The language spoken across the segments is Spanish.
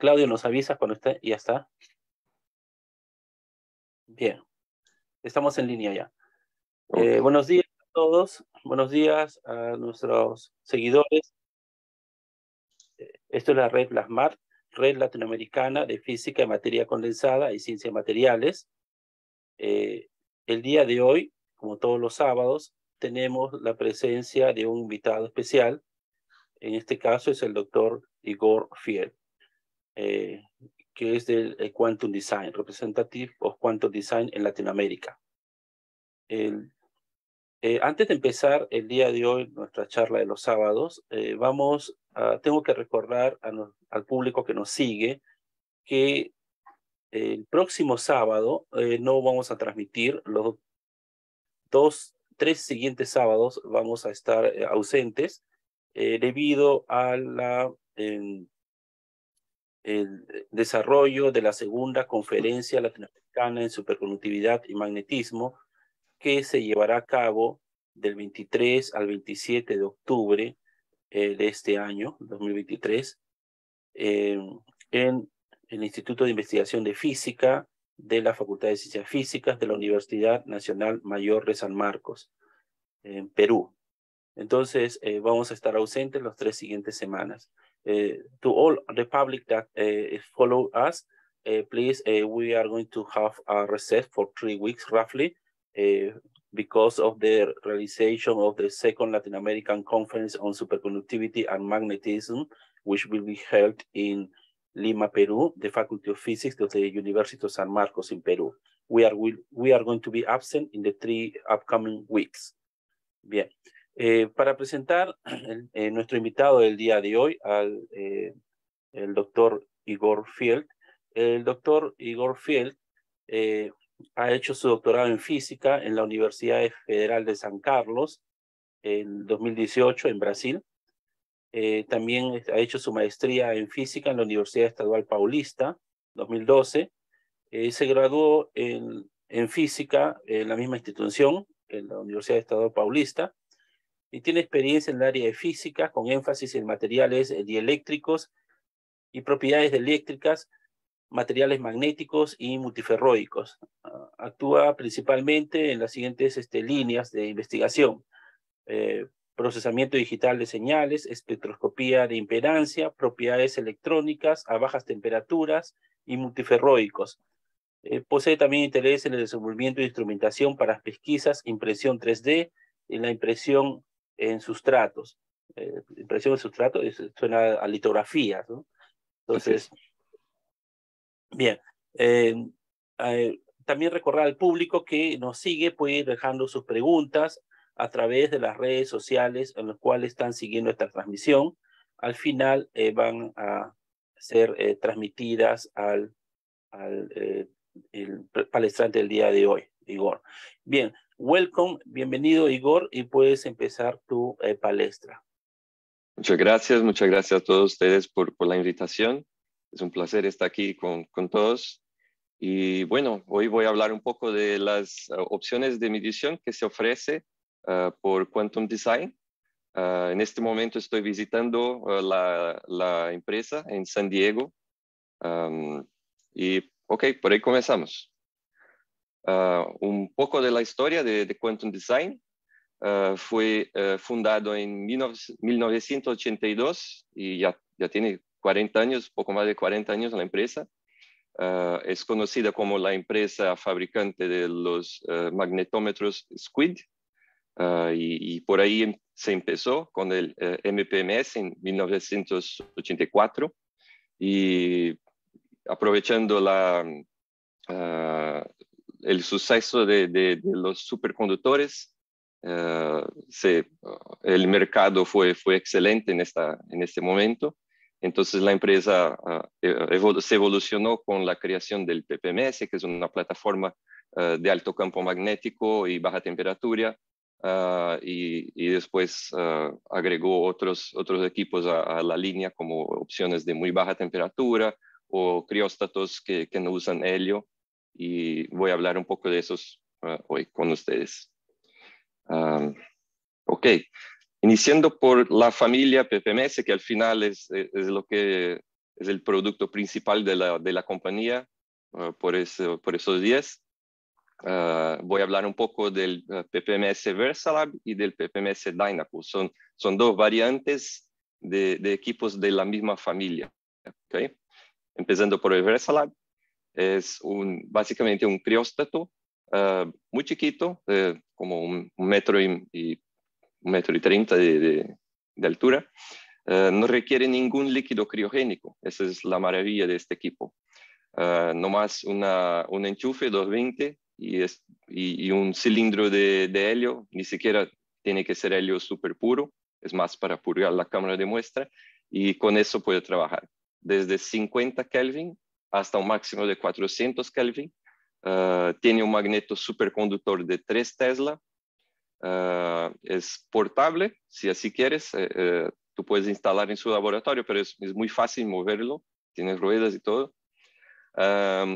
Claudio, nos avisas cuando esté y ya está. Bien, estamos en línea ya. Eh, buenos días a todos, buenos días a nuestros seguidores. Eh, esto es la red plasmar Red Latinoamericana de Física de Materia Condensada y Ciencias Materiales. Eh, el día de hoy, como todos los sábados, tenemos la presencia de un invitado especial. En este caso es el doctor Igor Fiel. Eh, que es del eh, Quantum Design, Representative of Quantum Design en Latinoamérica. Eh, antes de empezar el día de hoy, nuestra charla de los sábados, vamos tengo que recordar al público que nos sigue que el próximo sábado no vamos a transmitir los dos, tres siguientes sábados vamos a estar ausentes debido a la em, el desarrollo de la segunda conferencia latinoamericana en superconductividad y magnetismo que se llevará a cabo del 23 al 27 de octubre eh, de este año, 2023, eh, en el Instituto de Investigación de Física de la Facultad de Ciencias Físicas de la Universidad Nacional Mayor de San Marcos, en Perú. Entonces, eh, vamos a estar ausentes las tres siguientes semanas. Uh, to all the public that uh, follow us, uh, please, we are going to have a recess for three weeks roughly because of the realization of the second Latin American Conference on Superconductivity and Magnetism, which will be held in Lima, Peru, the Faculty of Physics of the University of San Marcos in Peru. We are, we, we are going to be absent in the three upcoming weeks. Bien. Eh, para presentar eh, nuestro invitado del día de hoy, al eh, el doctor Igor Field, el doctor Igor Field ha hecho su doctorado en física en la Universidad Federal de San Carlos en 2018 en Brasil. también ha hecho su maestría en física en la Universidad Estadual Paulista, 2012. se graduó en, en, física en la misma institución, en la Universidad Estadual Paulista, y tiene experiencia en el área de física con énfasis en materiales eh, dieléctricos y propiedades eléctricas, materiales magnéticos y multiferroicos. Ah, actúa principalmente en las siguientes este, líneas de investigación. Eh, procesamiento digital de señales, espectroscopía de impedancia, propiedades electrónicas a bajas temperaturas y multiferroicos. Eh, posee también interés en el desenvolvimiento de instrumentación para pesquisas, impresión 3D, en la impresión en sustratos. Eh, impresión de sustrato suena a litografía, ¿no? Entonces, bien. Eh, eh, también recordar al público que nos sigue, puede ir dejando sus preguntas a través de las redes sociales en las cuales están siguiendo esta transmisión. Al final van a ser transmitidas al, al el palestrante del día de hoy, Igor. Bien, Welcome, bienvenido Igor y puedes empezar tu eh, palestra. Muchas gracias, muchas gracias a todos ustedes por, la invitación. Es un placer estar aquí con, todos. Y bueno, hoy voy a hablar un poco de las eh, opciones de medición que se ofrece eh, por Quantum Design. en este momento estoy visitando la, empresa en San Diego. y ok, por ahí comenzamos. Ah, un poco de la historia de, Quantum Design. Ah, fue ah, fundado en 1982 y ya, ya tiene 40 años, poco más de 40 años la empresa. es conocida como la empresa fabricante de los magnetómetros SQUID y, y, por ahí em, se empezó con el eh, MPMS en 1984 y aprovechando la, el suceso de, los superconductores. Eh, el mercado fue, excelente en, este momento. Entonces la empresa eh, se evolucionó con la creación del PPMS, que es una plataforma eh, de alto campo magnético y baja temperatura, y, después agregó otros, equipos a, la línea como opciones de muy baja temperatura o crióstatos que, que no usan helio y voy a hablar un poco de esos ah, hoy con ustedes. ok, iniciando por la familia PPMS, que al final es, es, lo que es el producto principal de la, de la compañía ah, por, eso, por esos días. Ah, voy a hablar un poco del PPMS Versalab y del PPMS Dynacool. Son, son dos variantes de, de equipos de la misma familia. Okay? Empezando por el Versalab, es un, básicamente un crióstato ah, muy chiquito, eh, como un, metro y, un metro y treinta de, altura. Ah, no requiere ningún líquido criogénico. Esa es la maravilla de este equipo. Ah, no más una, un enchufe 220 y, es, y, un cilindro de, de, helio. Ni siquiera tiene que ser helio súper puro. Es más para purgar la cámara de muestra. Y con eso puede trabajar desde 50 Kelvin hasta un máximo de 400 Kelvin. Ah, tiene un magneto superconductor de 3 Tesla. Ah, es portable, si así quieres. Eh, eh, tú puedes instalar en su laboratorio, pero es, muy fácil moverlo. Tiene ruedas y todo. Ah,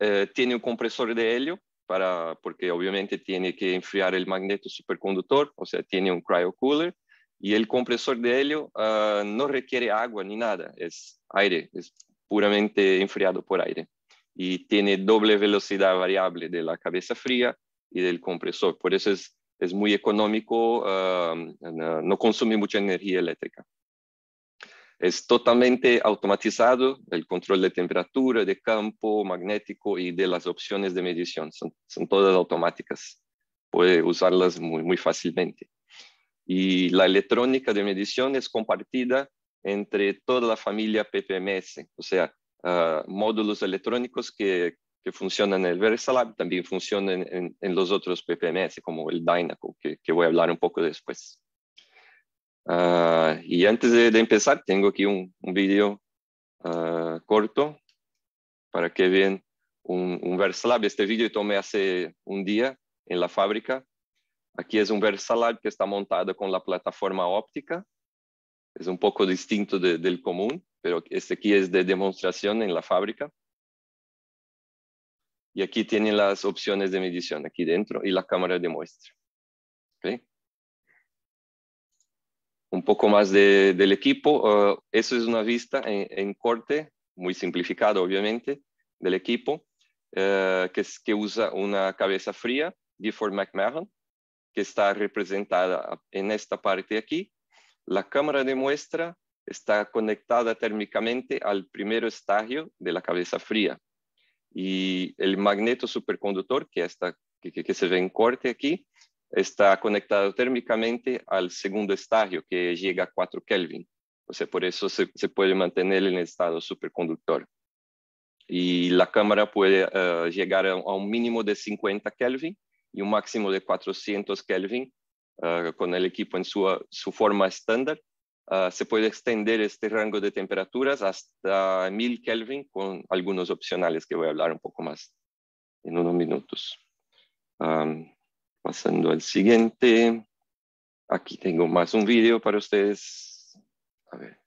eh, tiene un compresor de helio, para, porque obviamente tiene que enfriar el magneto superconductor, o sea, tiene un cryo cooler. Y el compresor de helio no requiere agua ni nada, es aire, es puramente enfriado por aire y tiene doble velocidad variable de la cabeza fría y del compresor. Por eso es, es muy económico, ah, no consume mucha energía eléctrica. Es totalmente automatizado, el control de temperatura, de campo magnético y de las opciones de medición. Son, todas automáticas. Puede usarlas muy, muy fácilmente. Y la electrónica de medición es compartida entre toda la familia PPMS, o sea, ah, módulos electrónicos que, funcionan en el VersaLab también funcionan en, los otros PPMS, como el Dynaco, que, voy a hablar un poco después. Ah, y antes de, empezar, tengo aquí un, vídeo ah, corto para que vean un, un VersaLab. Este vídeo tomé hace un día en la fábrica. Aquí es un VersaLab que está montado con la plataforma óptica es un poco distinto del común, pero este aquí es de demostración en la fábrica. Y aquí tienen las opciones de medición aquí dentro y la cámara de muestra. Un poco más del equipo. Eh, eso es una vista en, corte, muy simplificada obviamente, del equipo, eh, que, que usa una cabeza fría, Gifford McMahon, que está representada en esta parte aquí la cámara de muestra está conectada térmicamente al primer estadio de la cabeza fría y el magneto superconductor que, está, que, se ve en corte aquí está conectado térmicamente al segundo estadio que llega a 4 Kelvin. O sea, por eso se, puede mantener en estado superconductor. Y la cámara puede eh, llegar a, un mínimo de 50 Kelvin y un máximo de 400 Kelvin Ah, con el equipo en su, ah, forma estándar, ah, se puede extender este rango de temperaturas hasta 1000 Kelvin con algunos opcionales que voy a hablar un poco más en unos minutos. pasando al siguiente. Aquí tengo más un vídeo para ustedes. A ver.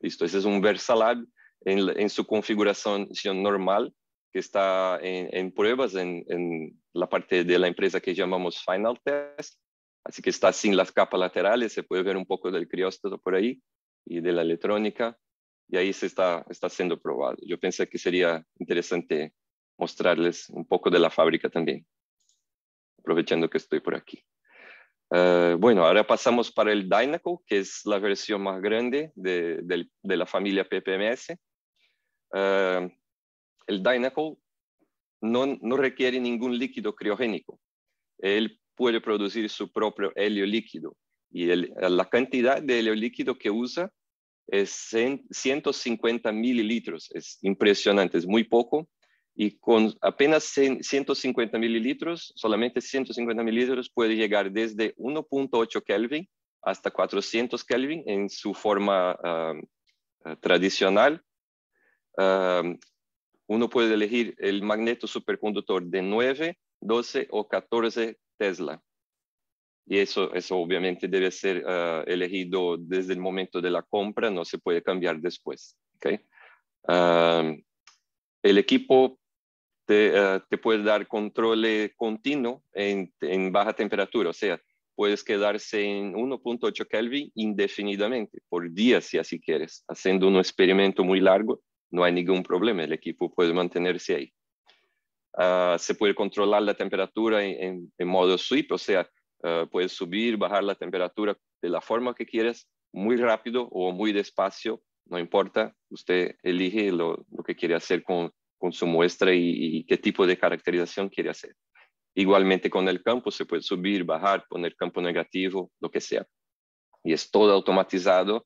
Listo, ese es un Versalab en, en su configuración normal que está en, pruebas en, la parte de la empresa que llamamos Final Test. Así que está sin las capas laterales, se puede ver un poco del crióstato por ahí y de la electrónica, y ahí se está, está siendo probado. Yo pensé que sería interesante mostrarles un poco de la fábrica también, aprovechando que estoy por aquí. Eh, bueno, ahora pasamos para el Dynaco, que es la versión más grande de, la familia PPMS. Eh, el Dynaco no, no requiere ningún líquido criogénico puede producir su propio helio líquido. Y la cantidad de helio líquido que usa es 150 mililitros. Es impresionante, es muy poco. Y con apenas 150 mililitros, solamente 150 mililitros puede llegar desde 1.8 Kelvin hasta 400 Kelvin en su forma ah, ah, tradicional. Ah, uno puede elegir el magneto superconductor de 9, 12 o 14 Tesla. Y eso, eso obviamente debe ser ah, elegido desde el momento de la compra, no se puede cambiar después. el equipo ah, te, puede dar control eh, continuo en, en, baja temperatura, o sea, puedes quedarse en 1.8 Kelvin indefinidamente, por días si así quieres, haciendo un experimento muy largo, no hay ningún problema, el equipo puede mantenerse ahí. Ah, se puede controlar la temperatura en, modo sweep, o sea, ah, puedes subir, bajar la temperatura de la forma que quieras, muy rápido o muy despacio, no importa, usted elige lo, que quiere hacer con, su muestra y, qué tipo de caracterización quiere hacer. Igualmente con el campo, se puede subir, bajar, poner campo negativo, lo que sea. Y es todo automatizado,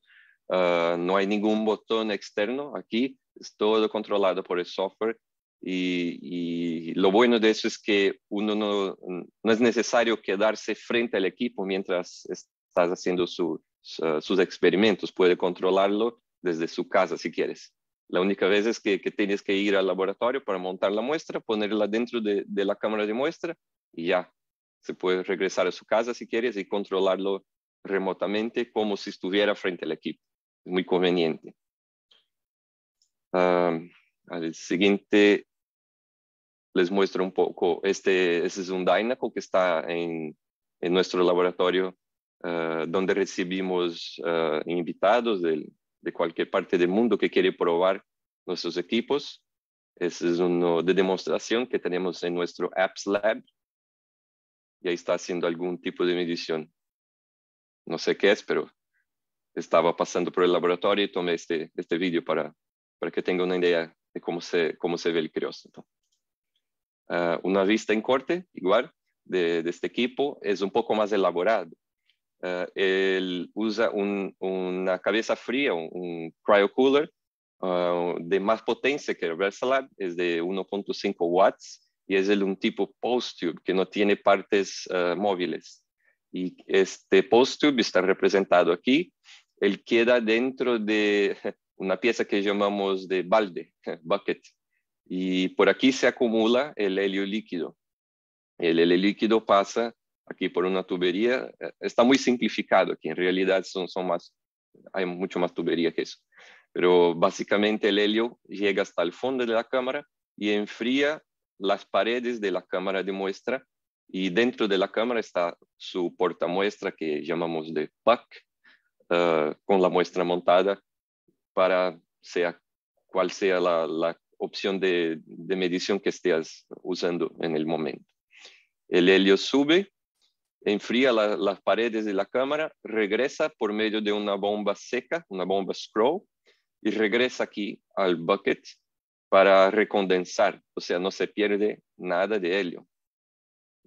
ah, no hay ningún botón externo aquí, es todo controlado por el software y, lo bueno de eso es que uno no, no, es necesario quedarse frente al equipo mientras estás haciendo ah, sus experimentos, puede controlarlo desde su casa si quieres. La única vez es que, que tienes que ir al laboratorio para montar la muestra, ponerla dentro de, la cámara de muestra y ya. Se puede regresar a su casa si quieres y controlarlo remotamente como si estuviera frente al equipo. Es muy conveniente. Ah, al siguiente les muestro un poco. Este, ese es un Dynaco que está en, en nuestro laboratorio, eh, donde recibimos eh, invitados de, de, cualquier parte del mundo que quiere probar nuestros equipos. Este es uno de demostración que tenemos en nuestro Apps Lab. Y ahí está haciendo algún tipo de medición. No sé qué es, pero estaba pasando por el laboratorio y tomé este, este vídeo para, para que tenga una idea de cómo se, cómo se ve el criostato. Ah, una vista en corte, igual, de, este equipo, es un poco más elaborado. Ah, él usa una cabeza fría, un, cryocooler cryo ah, de más potencia que el Versalab, es de 1.5 watts y es el, un tipo post tube que no tiene partes móviles. Y este post tube está representado aquí. Él queda dentro de, una pieza que llamamos de balde, bucket, y por aquí se acumula el helio líquido. El helio líquido pasa aquí por una tubería, eh, está muy simplificado aquí, en realidad son, más, hay mucho más tubería que eso, pero básicamente el helio llega hasta el fondo de la cámara y enfría las paredes de la cámara de muestra y dentro de la cámara está su porta muestra que llamamos de pack, eh, con la muestra montada para sea cual sea la, la opción de, de, medición que estés usando en el momento. El helio sube, enfría las paredes de la cámara, regresa por medio de una bomba seca, una bomba scroll, y regresa aquí al bucket para recondensar, o sea, no se pierde nada de helio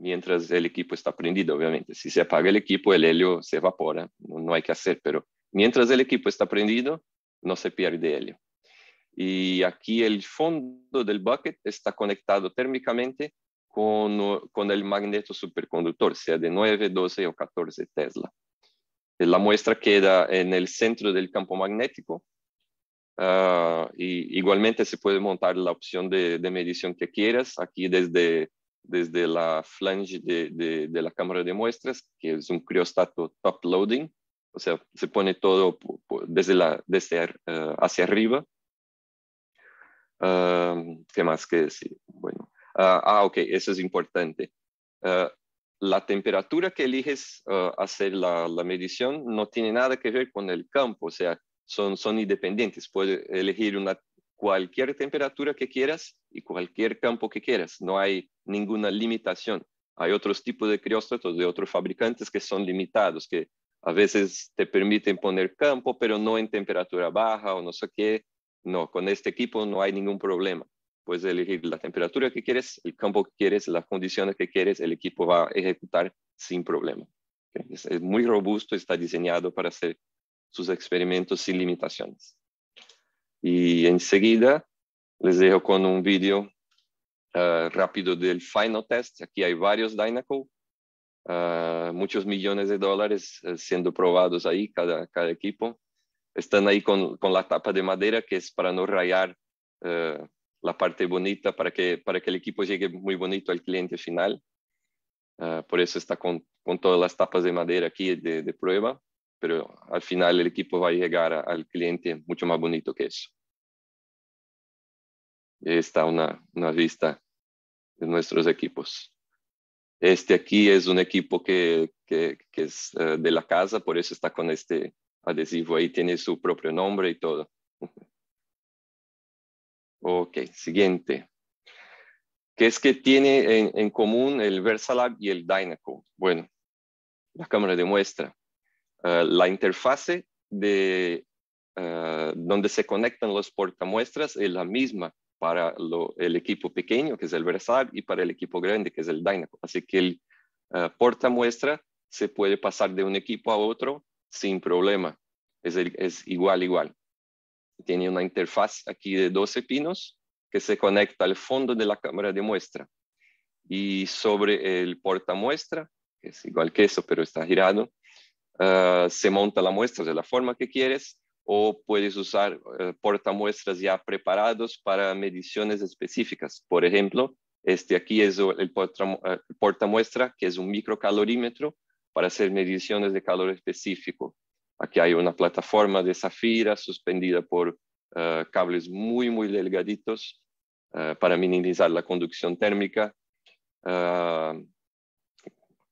mientras el equipo está prendido, obviamente. Si se apaga el equipo, el helio se evapora, no hay que hacer, pero mientras el equipo está prendido, no se pierde helio. Y aquí el fondo del bucket está conectado térmicamente con, con el magneto superconductor, sea de 9, 12 o 14 Tesla. La muestra queda en el centro del campo magnético ah, y igualmente se puede montar la opción de, de medición que quieras aquí desde desde la flange de, de, de, la cámara de muestras, que es un criostato top loading, o sea, se pone todo desde, la, desde eh, hacia arriba. ¿Qué más que decir? Bueno, ah, ah ok, eso es importante. Eh, la temperatura que eliges eh, hacer la, la, medición no tiene nada que ver con el campo, o sea, son, son independientes. Puedes elegir una, cualquier temperatura que quieras y cualquier campo que quieras. No hay ninguna limitación. Hay otros tipos de criostatos de otros fabricantes que son limitados, que a veces te permiten poner campo, pero no en temperatura baja o no sé qué. No, con este equipo no hay ningún problema. Puedes elegir la temperatura que quieres, el campo que quieres, las condiciones que quieres, el equipo va a ejecutar sin problema. Es, muy robusto, está diseñado para hacer sus experimentos sin limitaciones. Y enseguida les dejo con un vídeo ah, rápido del final test. Aquí hay varios Dynaco Ah, muchos millones de dólares eh, siendo probados ahí, cada, cada equipo. Están ahí con, con la tapa de madera, que es para no rayar eh, la parte bonita, para que, para que el equipo llegue muy bonito al cliente final. Ah, por eso está con, con, todas las tapas de madera aquí de, prueba, pero al final el equipo va a llegar al cliente mucho más bonito que eso. esta está una, una vista de nuestros equipos. Este aquí es un equipo que, es eh, de la casa, por eso está con este adhesivo ahí, tiene su propio nombre y todo. ok, siguiente. ¿Qué es que tiene en, común el Versalab y el Dynaco? Bueno, la cámara de muestra, eh, la interfase de eh, donde se conectan los portamuestras es la misma para el equipo pequeño, que es el Versal, y para el equipo grande, que es el Dynaco. Así que el portamuestra eh, porta muestra se puede pasar de un equipo a otro sin problema. Es, igual, igual. Tiene una interfaz aquí de 12 pinos que se conecta al fondo de la cámara de muestra. Y sobre el porta muestra, que es igual que eso, pero está girado, eh, se monta la muestra de la forma que quieres o puedes usar eh, portamuestras ya preparados para mediciones específicas. Por ejemplo, este aquí es el eh, portamuestra, que es un microcalorímetro para hacer mediciones de calor específico. Aquí hay una plataforma de zafira suspendida por eh, cables muy, muy delgaditos para minimizar la conducción térmica. Ah,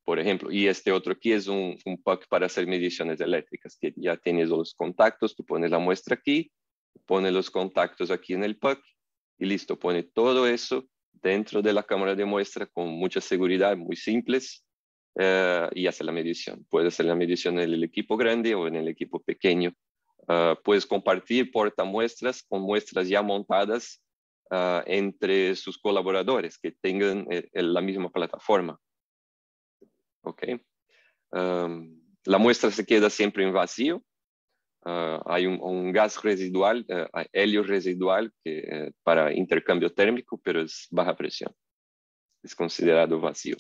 por ejemplo. Y este otro aquí es un, un para hacer mediciones eléctricas, que ya tienes los contactos, tú pones la muestra aquí, pones los contactos aquí en el puck y listo, pone todo eso dentro de la cámara de muestra con mucha seguridad, muy simples, eh, y hace la medición. Puedes hacer la medición en el equipo grande o en el equipo pequeño. Ah, puedes compartir portamuestras con muestras ya montadas ah, entre sus colaboradores que tengan eh, la misma plataforma. ¿ok? la muestra se queda siempre en vacío. Ah, hay un, gas residual, eh, helio residual que, eh, para intercambio térmico, pero es baja presión. Es considerado vacío.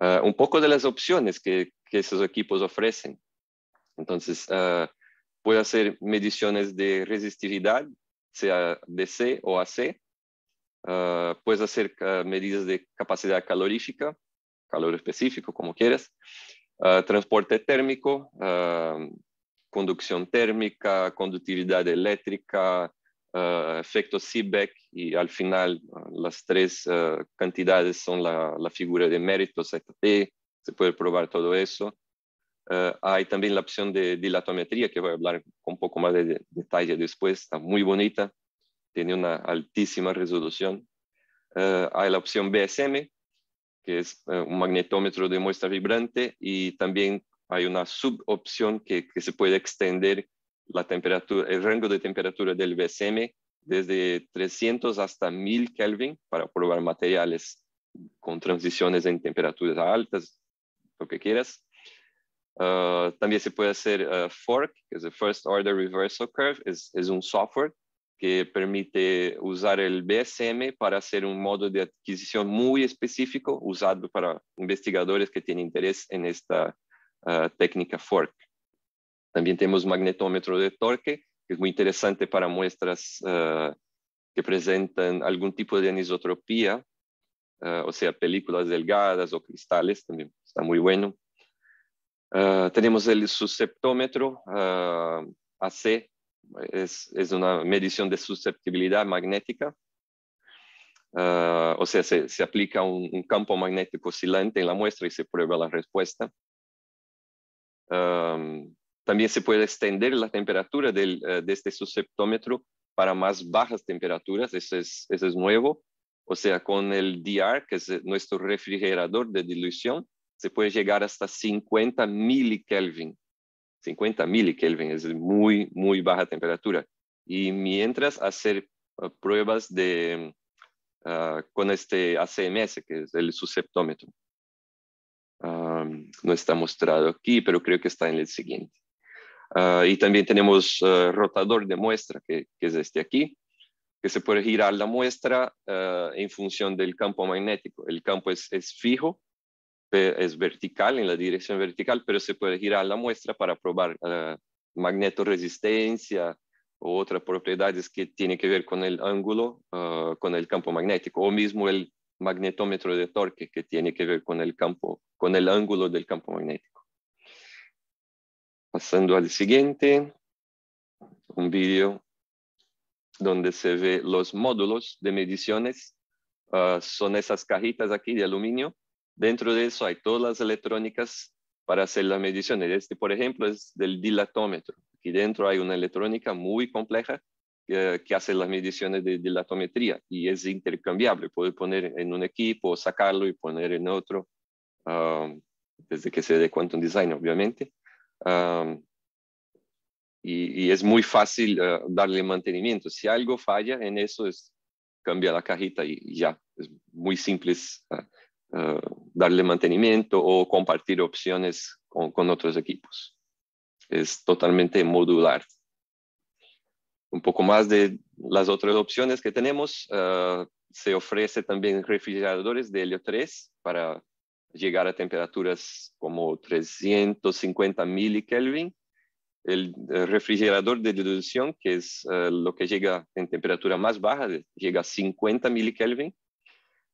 Ah, un poco de las opciones que, que esos equipos ofrecen. Entonces, ah, puede hacer mediciones de resistividad, sea DC o AC. puedes hacer medidas de capacidad calorífica, calor específico, como quieras. Ah, transporte térmico, ah, conducción térmica, conductividad eléctrica, ah, efecto Seebeck y al final las tres cantidades son la, figura de mérito ZT, e se puede probar todo eso. hay también la opción de dilatometría, que voy a hablar con un poco más de, de detalle después, está muy bonita, tiene una altísima resolución. hay la opción BSM, que es eh, un magnetómetro de muestra vibrante y también hay una subopción que, que se puede extender la temperatura, el rango de temperatura del VSM desde 300 hasta 1000 Kelvin para probar materiales con transiciones en temperaturas altas, lo que quieras. Ah, también se puede hacer ah, fork, que es el First Order Reversal Curve, es, es un software que permite usar el BSM para hacer un modo de adquisición muy específico usado para investigadores que tienen interés en esta ah, técnica Fork. También tenemos magnetómetro de torque, que es muy interesante para muestras ah, que presentan algún tipo de anisotropía, ah, o sea, películas delgadas o cristales, también está muy bueno. tenemos el susceptómetro AC es, es una medición de susceptibilidad magnética. Ah, o sea, se, se aplica un, campo magnético oscilante en la muestra y se prueba la respuesta. también se puede extender la temperatura del, eh, de este susceptómetro para más bajas temperaturas, eso es, eso es nuevo. O sea, con el DR, que es eh, nuestro refrigerador de dilución, se puede llegar hasta 50 milikelvin. 50 milikelvin, es muy, muy baja temperatura. Y mientras hacer ah, pruebas de, ah, con este ACMS, que es el susceptómetro. no está mostrado aquí, pero creo que está en el siguiente. Ah, y también tenemos rotador de muestra, que, que, es este aquí, que se puede girar la muestra en función del campo magnético. El campo es fijo, es vertical, en la dirección vertical, pero se puede girar la muestra para probar ah, magnetoresistencia u otras propiedades que tienen que ver con el ángulo, ah, con el campo magnético, o mismo el magnetómetro de torque que tiene que ver con el campo, con el ángulo del campo magnético. Pasando al siguiente, un vídeo donde se ve los módulos de mediciones. Ah, son esas cajitas aquí de aluminio Dentro de eso hay todas las electrónicas para hacer las mediciones. Este, por ejemplo, es del dilatómetro. Aquí dentro hay una electrónica muy compleja que, hace las mediciones de dilatometría y es intercambiable. Puede poner en un equipo, sacarlo y poner en otro, um, desde que se dé Quantum Design, obviamente. Um, y, es muy fácil uh, darle mantenimiento. Si algo falla en eso, es cambia la cajita y, ya. Es muy simple. Uh, eh, darle mantenimiento o compartir opciones con, otros equipos. Es totalmente modular un poco más de las otras opciones que tenemos. Eh, se ofrece también refrigeradores de helio 3 para llegar a temperaturas como 350 milikelvin. El refrigerador de dilución, que es eh, lo que llega en temperatura más baja, llega a 50 milikelvin.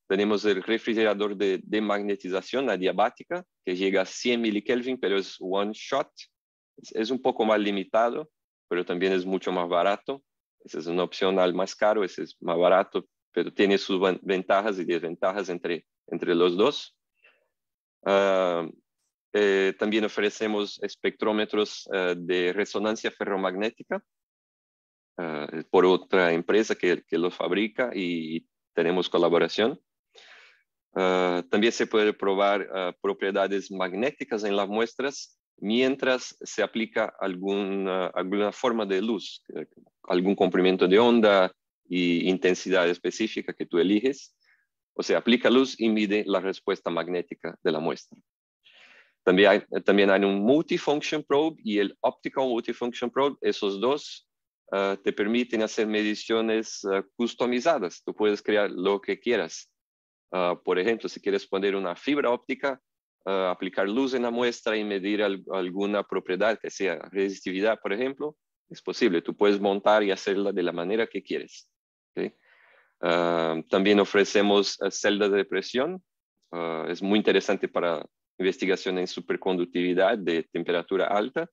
Tenemos el refrigerador de magnetización adiabática, que llega a 100 milikelvin, pero es one shot. Es un poco más limitado, pero también es mucho más barato. ese es una opción más caro, ese es más barato, pero tiene sus ventajas y desventajas entre, entre los dos. Ah, eh, también ofrecemos espectrómetros eh, de resonancia ferromagnética ah, por otra empresa que, que los fabrica y tenemos colaboración. Ah, también se puede probar ah, propiedades magnéticas en las muestras mientras se aplica alguna, ah, alguna forma de luz, eh, algún comprimento de onda y intensidad específica que tú eliges. O sea, aplica luz y mide la respuesta magnética de la muestra. También hay, eh, también hay un multifunction probe y el optical multifunction probe. Esos dos te permiten hacer mediciones customizadas. Tú puedes crear lo que quieras Ah, por ejemplo, si quieres poner una fibra óptica, ah, aplicar luz en la muestra y medir alguna propiedad, que sea resistividad, por ejemplo, es posible. Tú puedes montar y hacerla de la manera que quieres. Ah, también ofrecemos celdas de presión. es muy interesante para investigación en superconductividad de temperatura alta.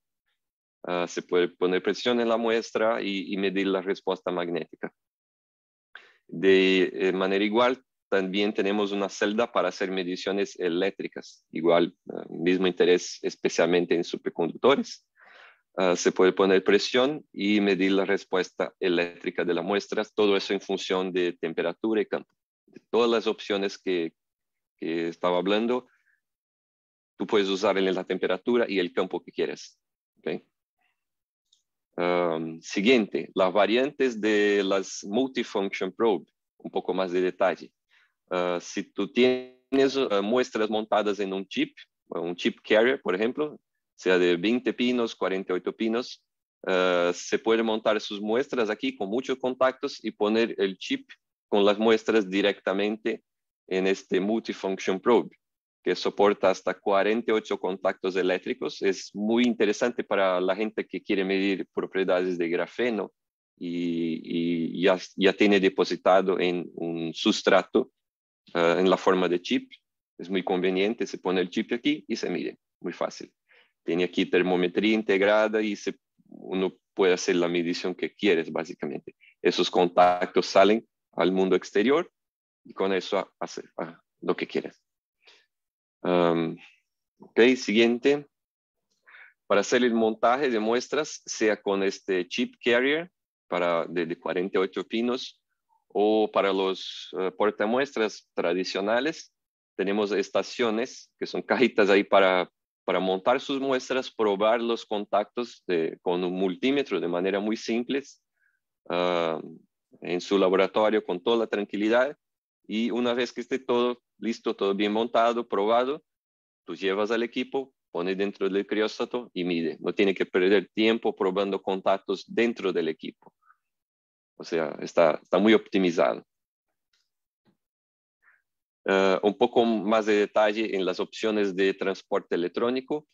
se puede poner presión en la muestra y, y medir la respuesta magnética. De eh, manera igual, también tenemos una celda para hacer mediciones eléctricas, igual, eh, mismo interés especialmente en superconductores. Ah, se puede poner presión y medir la respuesta eléctrica de la muestra, todo eso en función de temperatura y campo. todas las opciones que, estaba hablando, tú puedes usar en la temperatura y el campo que quieras. siguiente, las variantes de las multifunction probe, un poco más de detalle. Ah, si tú tienes ah, muestras montadas en un chip, ah, un chip carrier, por ejemplo, sea de 20 pinos, 48 pinos, se puede montar sus muestras aquí con muchos contactos y poner el chip con las muestras directamente en este multifunction probe que soporta hasta 48 contactos eléctricos. Es muy interesante para la gente que quiere medir propiedades de grafeno y, ya, ya, tiene depositado en un sustrato Ah, en la forma de chip. Es muy conveniente, se pone el chip aquí y se mide, muy fácil. Tiene aquí termometría integrada y uno puede hacer la medición que quieres, básicamente. Esos contactos salen al mundo exterior y con eso hacer ah, lo que quieras. ok, siguiente. Para hacer el montaje de muestras, sea con este chip carrier para, de, de 48 pinos o para los puertamuestras eh, portamuestras tradicionales, tenemos estaciones que son cajitas ahí para, montar sus muestras, probar los contactos con un multímetro de manera muy simple ah, en su laboratorio con toda la tranquilidad. Y una vez que esté todo listo, todo bien montado, probado, tú llevas al equipo, pones dentro del crióstato y mide. No tiene que perder tiempo probando contactos dentro del equipo. O sea, está, está muy optimizado. Eh, un poco más de detalle en las opciones de transporte electrónico.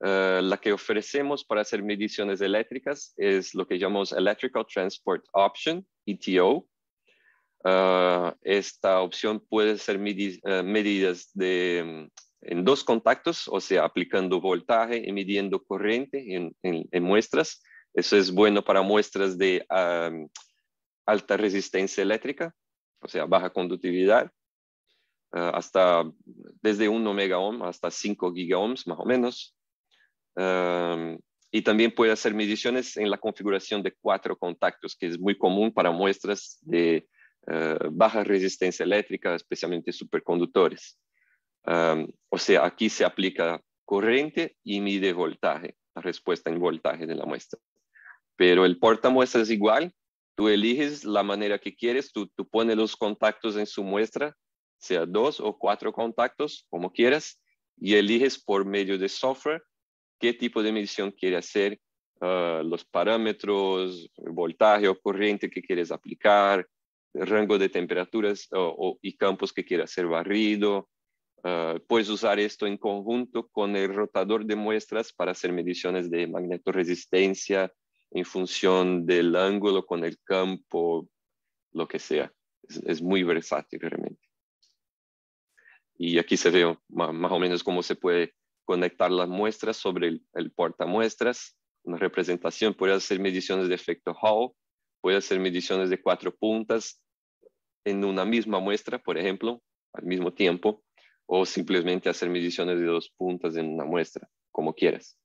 Eh, la que ofrecemos para hacer mediciones eléctricas es lo que llamamos Electrical Transport Option, ETO. Eh, esta opción puede ser medidas de, mm, en dos contactos, o sea, aplicando voltaje y midiendo corriente en, muestras. Eso es bueno para muestras de ah, alta resistencia eléctrica, o sea, baja conductividad, eh, hasta desde 1 megaohm hasta 5 gigaohms más o menos. Em, y también puede hacer mediciones en la configuración de cuatro contactos, que es muy común para muestras de eh, baja resistencia eléctrica, especialmente superconductores. Em, o sea, aquí se aplica corriente y mide voltaje, la respuesta en voltaje de la muestra. Pero el portamuestras es igual, Tú eliges la manera que quieres, tú, pones los contactos en su muestra, sea dos o cuatro contactos, como quieras, y eliges por medio de software qué tipo de medición quiere hacer, ah, los parámetros, voltaje o corriente que quieres aplicar, rango de temperaturas o, y campos que quiera hacer barrido. Ah, puedes usar esto en conjunto con el rotador de muestras para hacer mediciones de magnetoresistencia, en función del ángulo con el campo, lo que sea. Es, muy versátil realmente. Y aquí se ve más, o menos cómo se puede conectar las muestras sobre el, el portamuestras, una representación, puede hacer mediciones de efecto Hall, puede hacer mediciones de cuatro puntas en una misma muestra, por ejemplo, al mismo tiempo, o simplemente hacer mediciones de dos puntas en una muestra, como quieras.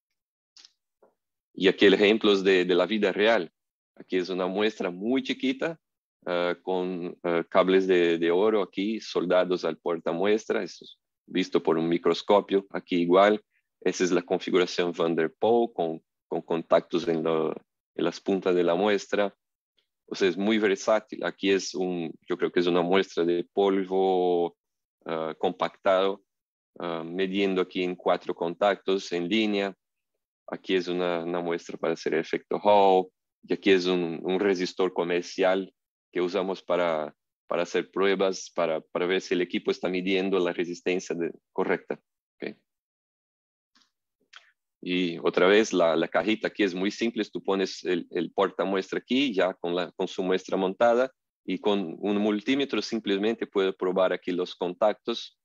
Y aquí ejemplos de, la vida real. Aquí es una muestra muy chiquita ah, con ah, cables de, oro aquí soldados al puerta muestra, Esto es visto por un microscopio. Aquí igual, esa es la configuración Van der Poel con, contactos en, las puntas de la muestra. O sea, es muy versátil. Aquí es un, yo creo que es una muestra de polvo ah, compactado, mediendo midiendo aquí en cuatro contactos en línea aquí es una, muestra para hacer efecto Hall, y aquí es un, resistor comercial que usamos para, para hacer pruebas, para, para, ver si el equipo está midiendo la resistencia correcta. Y otra vez, la, la, cajita aquí es muy simple, tú pones el, el porta muestra aquí, ya con, la, con su muestra montada, y con un multímetro simplemente puedo probar aquí los contactos,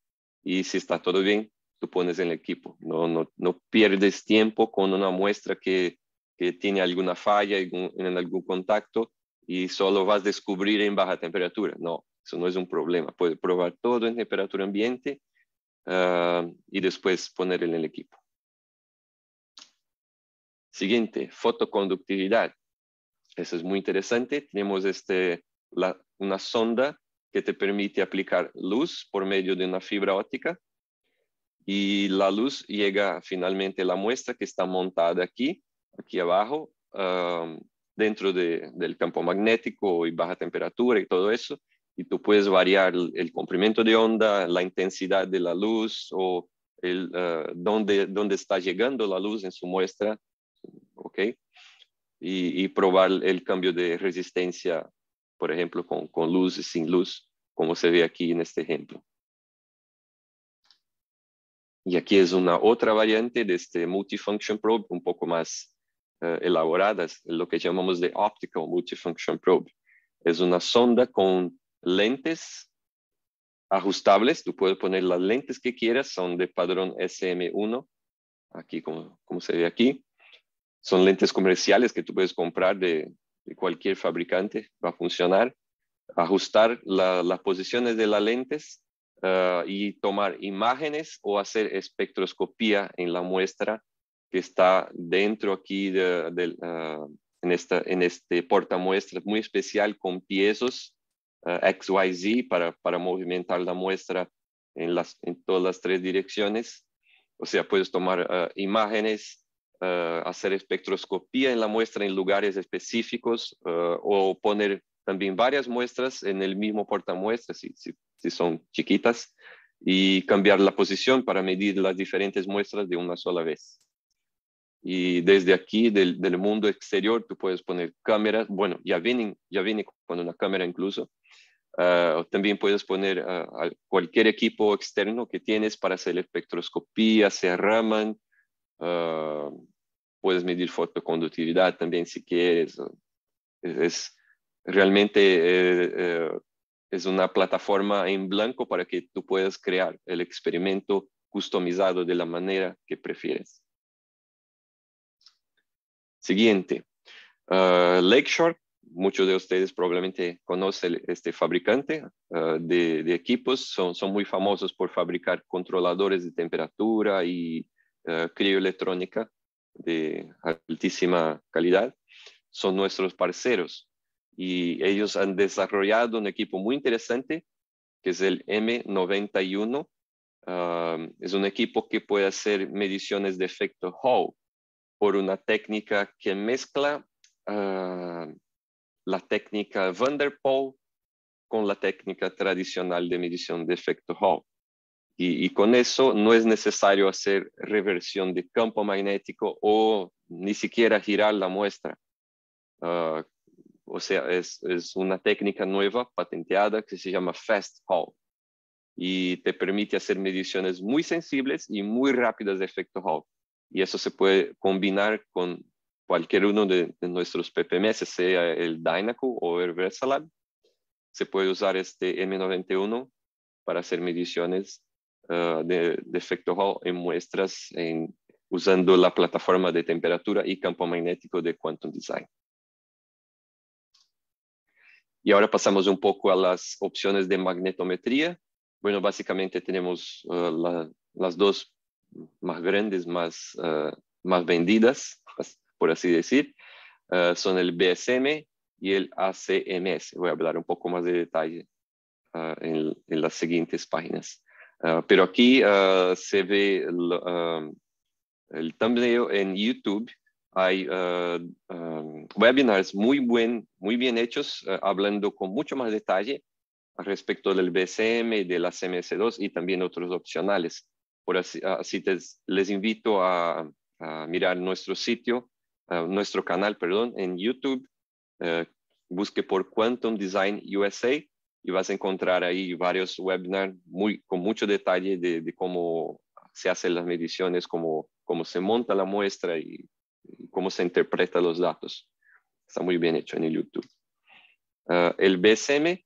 y si está todo bien, tú pones en el equipo. No, no, no pierdes tiempo con una muestra que, que tiene alguna falla en, algún contacto y solo vas a descubrir en baja temperatura. No, eso no es un problema. Puedes probar todo en temperatura ambiente ah, y después poner en el equipo. Siguiente, fotoconductividad. Eso es muy interesante. Tenemos este, la, una sonda que te permite aplicar luz por medio de una fibra óptica y la luz llega finalmente la muestra que está montada aquí, aquí abajo, dentro del campo magnético y baja temperatura y todo eso, y tú puedes variar el, comprimento de onda, la intensidad de la luz o el, ah, dónde, está llegando la luz en su muestra, ¿ok? Y, probar el cambio de resistencia, por ejemplo, con, con luz y sin luz, como se ve aquí en este ejemplo. Y aquí es una otra variante de este multifunction probe, un poco más elaboradas eh, elaborada, lo que llamamos de optical multifunction probe. Es una sonda con lentes ajustables. Tú puedes poner las lentes que quieras, son de padrón SM1, aquí como, como se ve aquí. Son lentes comerciales que tú puedes comprar de, cualquier fabricante, va a funcionar. Ajustar las posiciones de las lentes Ah, y tomar imágenes o hacer espectroscopía en la muestra que está dentro aquí ah, en, esta, en este portamuestras muy especial con piezos ah, XYZ para, para movimentar la muestra en, las, en todas las tres direcciones. O sea, puedes tomar imágenes, hacer espectroscopía en la muestra en lugares específicos o poner también varias muestras en el mismo porta Si, si son chiquitas, y cambiar la posición para medir las diferentes muestras de una sola vez. Y desde aquí, del, del mundo exterior, tú puedes poner cámaras, bueno, ya vienen, ya viene con una cámara incluso. Ah, también puedes poner ah, cualquier equipo externo que tienes para hacer espectroscopía, se raman, ah, puedes medir fotoconductividad también si quieres. Es, realmente eh, eh, es una plataforma en blanco para que tú puedas crear el experimento customizado de la manera que prefieres. Siguiente, uh, Lakeshore. Muchos de ustedes probablemente conocen este fabricante uh, de, equipos. Son, muy famosos por fabricar controladores de temperatura y uh, crioelectrónica de altísima calidad. Son nuestros parceros y ellos han desarrollado un equipo muy interesante que es el M91. Ah, es un equipo que puede hacer mediciones de efecto Hall por una técnica que mezcla ah, la técnica Van der Poel con la técnica tradicional de medición de efecto Hall. Y, con eso no es necesario hacer reversión de campo magnético o ni siquiera girar la muestra. Ah, o sea, es, una técnica nueva patenteada que se llama Fast Hall y te permite hacer mediciones muy sensibles y muy rápidas de efecto Hall. Y eso se puede combinar con cualquier uno de, nuestros PPMS, sea el Dynaco o el Versalab. Se puede usar este M91 para hacer mediciones ah, de, efecto Hall en muestras usando la plataforma de temperatura y campo magnético de Quantum Design. Y ahora pasamos un poco a las opciones de magnetometría. Bueno, básicamente tenemos eh, las dos más grandes, más, eh, más vendidas, por así decir, eh, son el BSM y el ACMS. Voy a hablar un poco más de detalle en, las siguientes páginas. pero aquí se ve el, el en YouTube hay eh, eh, webinars muy, buen, muy bien hechos, eh, hablando con mucho más detalle respecto del BCM, de la CMS2 y también otros opcionales. Por así, así te, les invito a, mirar nuestro sitio, nuestro canal, perdón, en YouTube. busque por Quantum Design USA y vas a encontrar ahí varios webinars muy, con mucho detalle de, de cómo se hacen las mediciones, cómo, cómo se monta la muestra y cómo se interpreta los datos. Está muy bien hecho en el YouTube. Ah, el BSM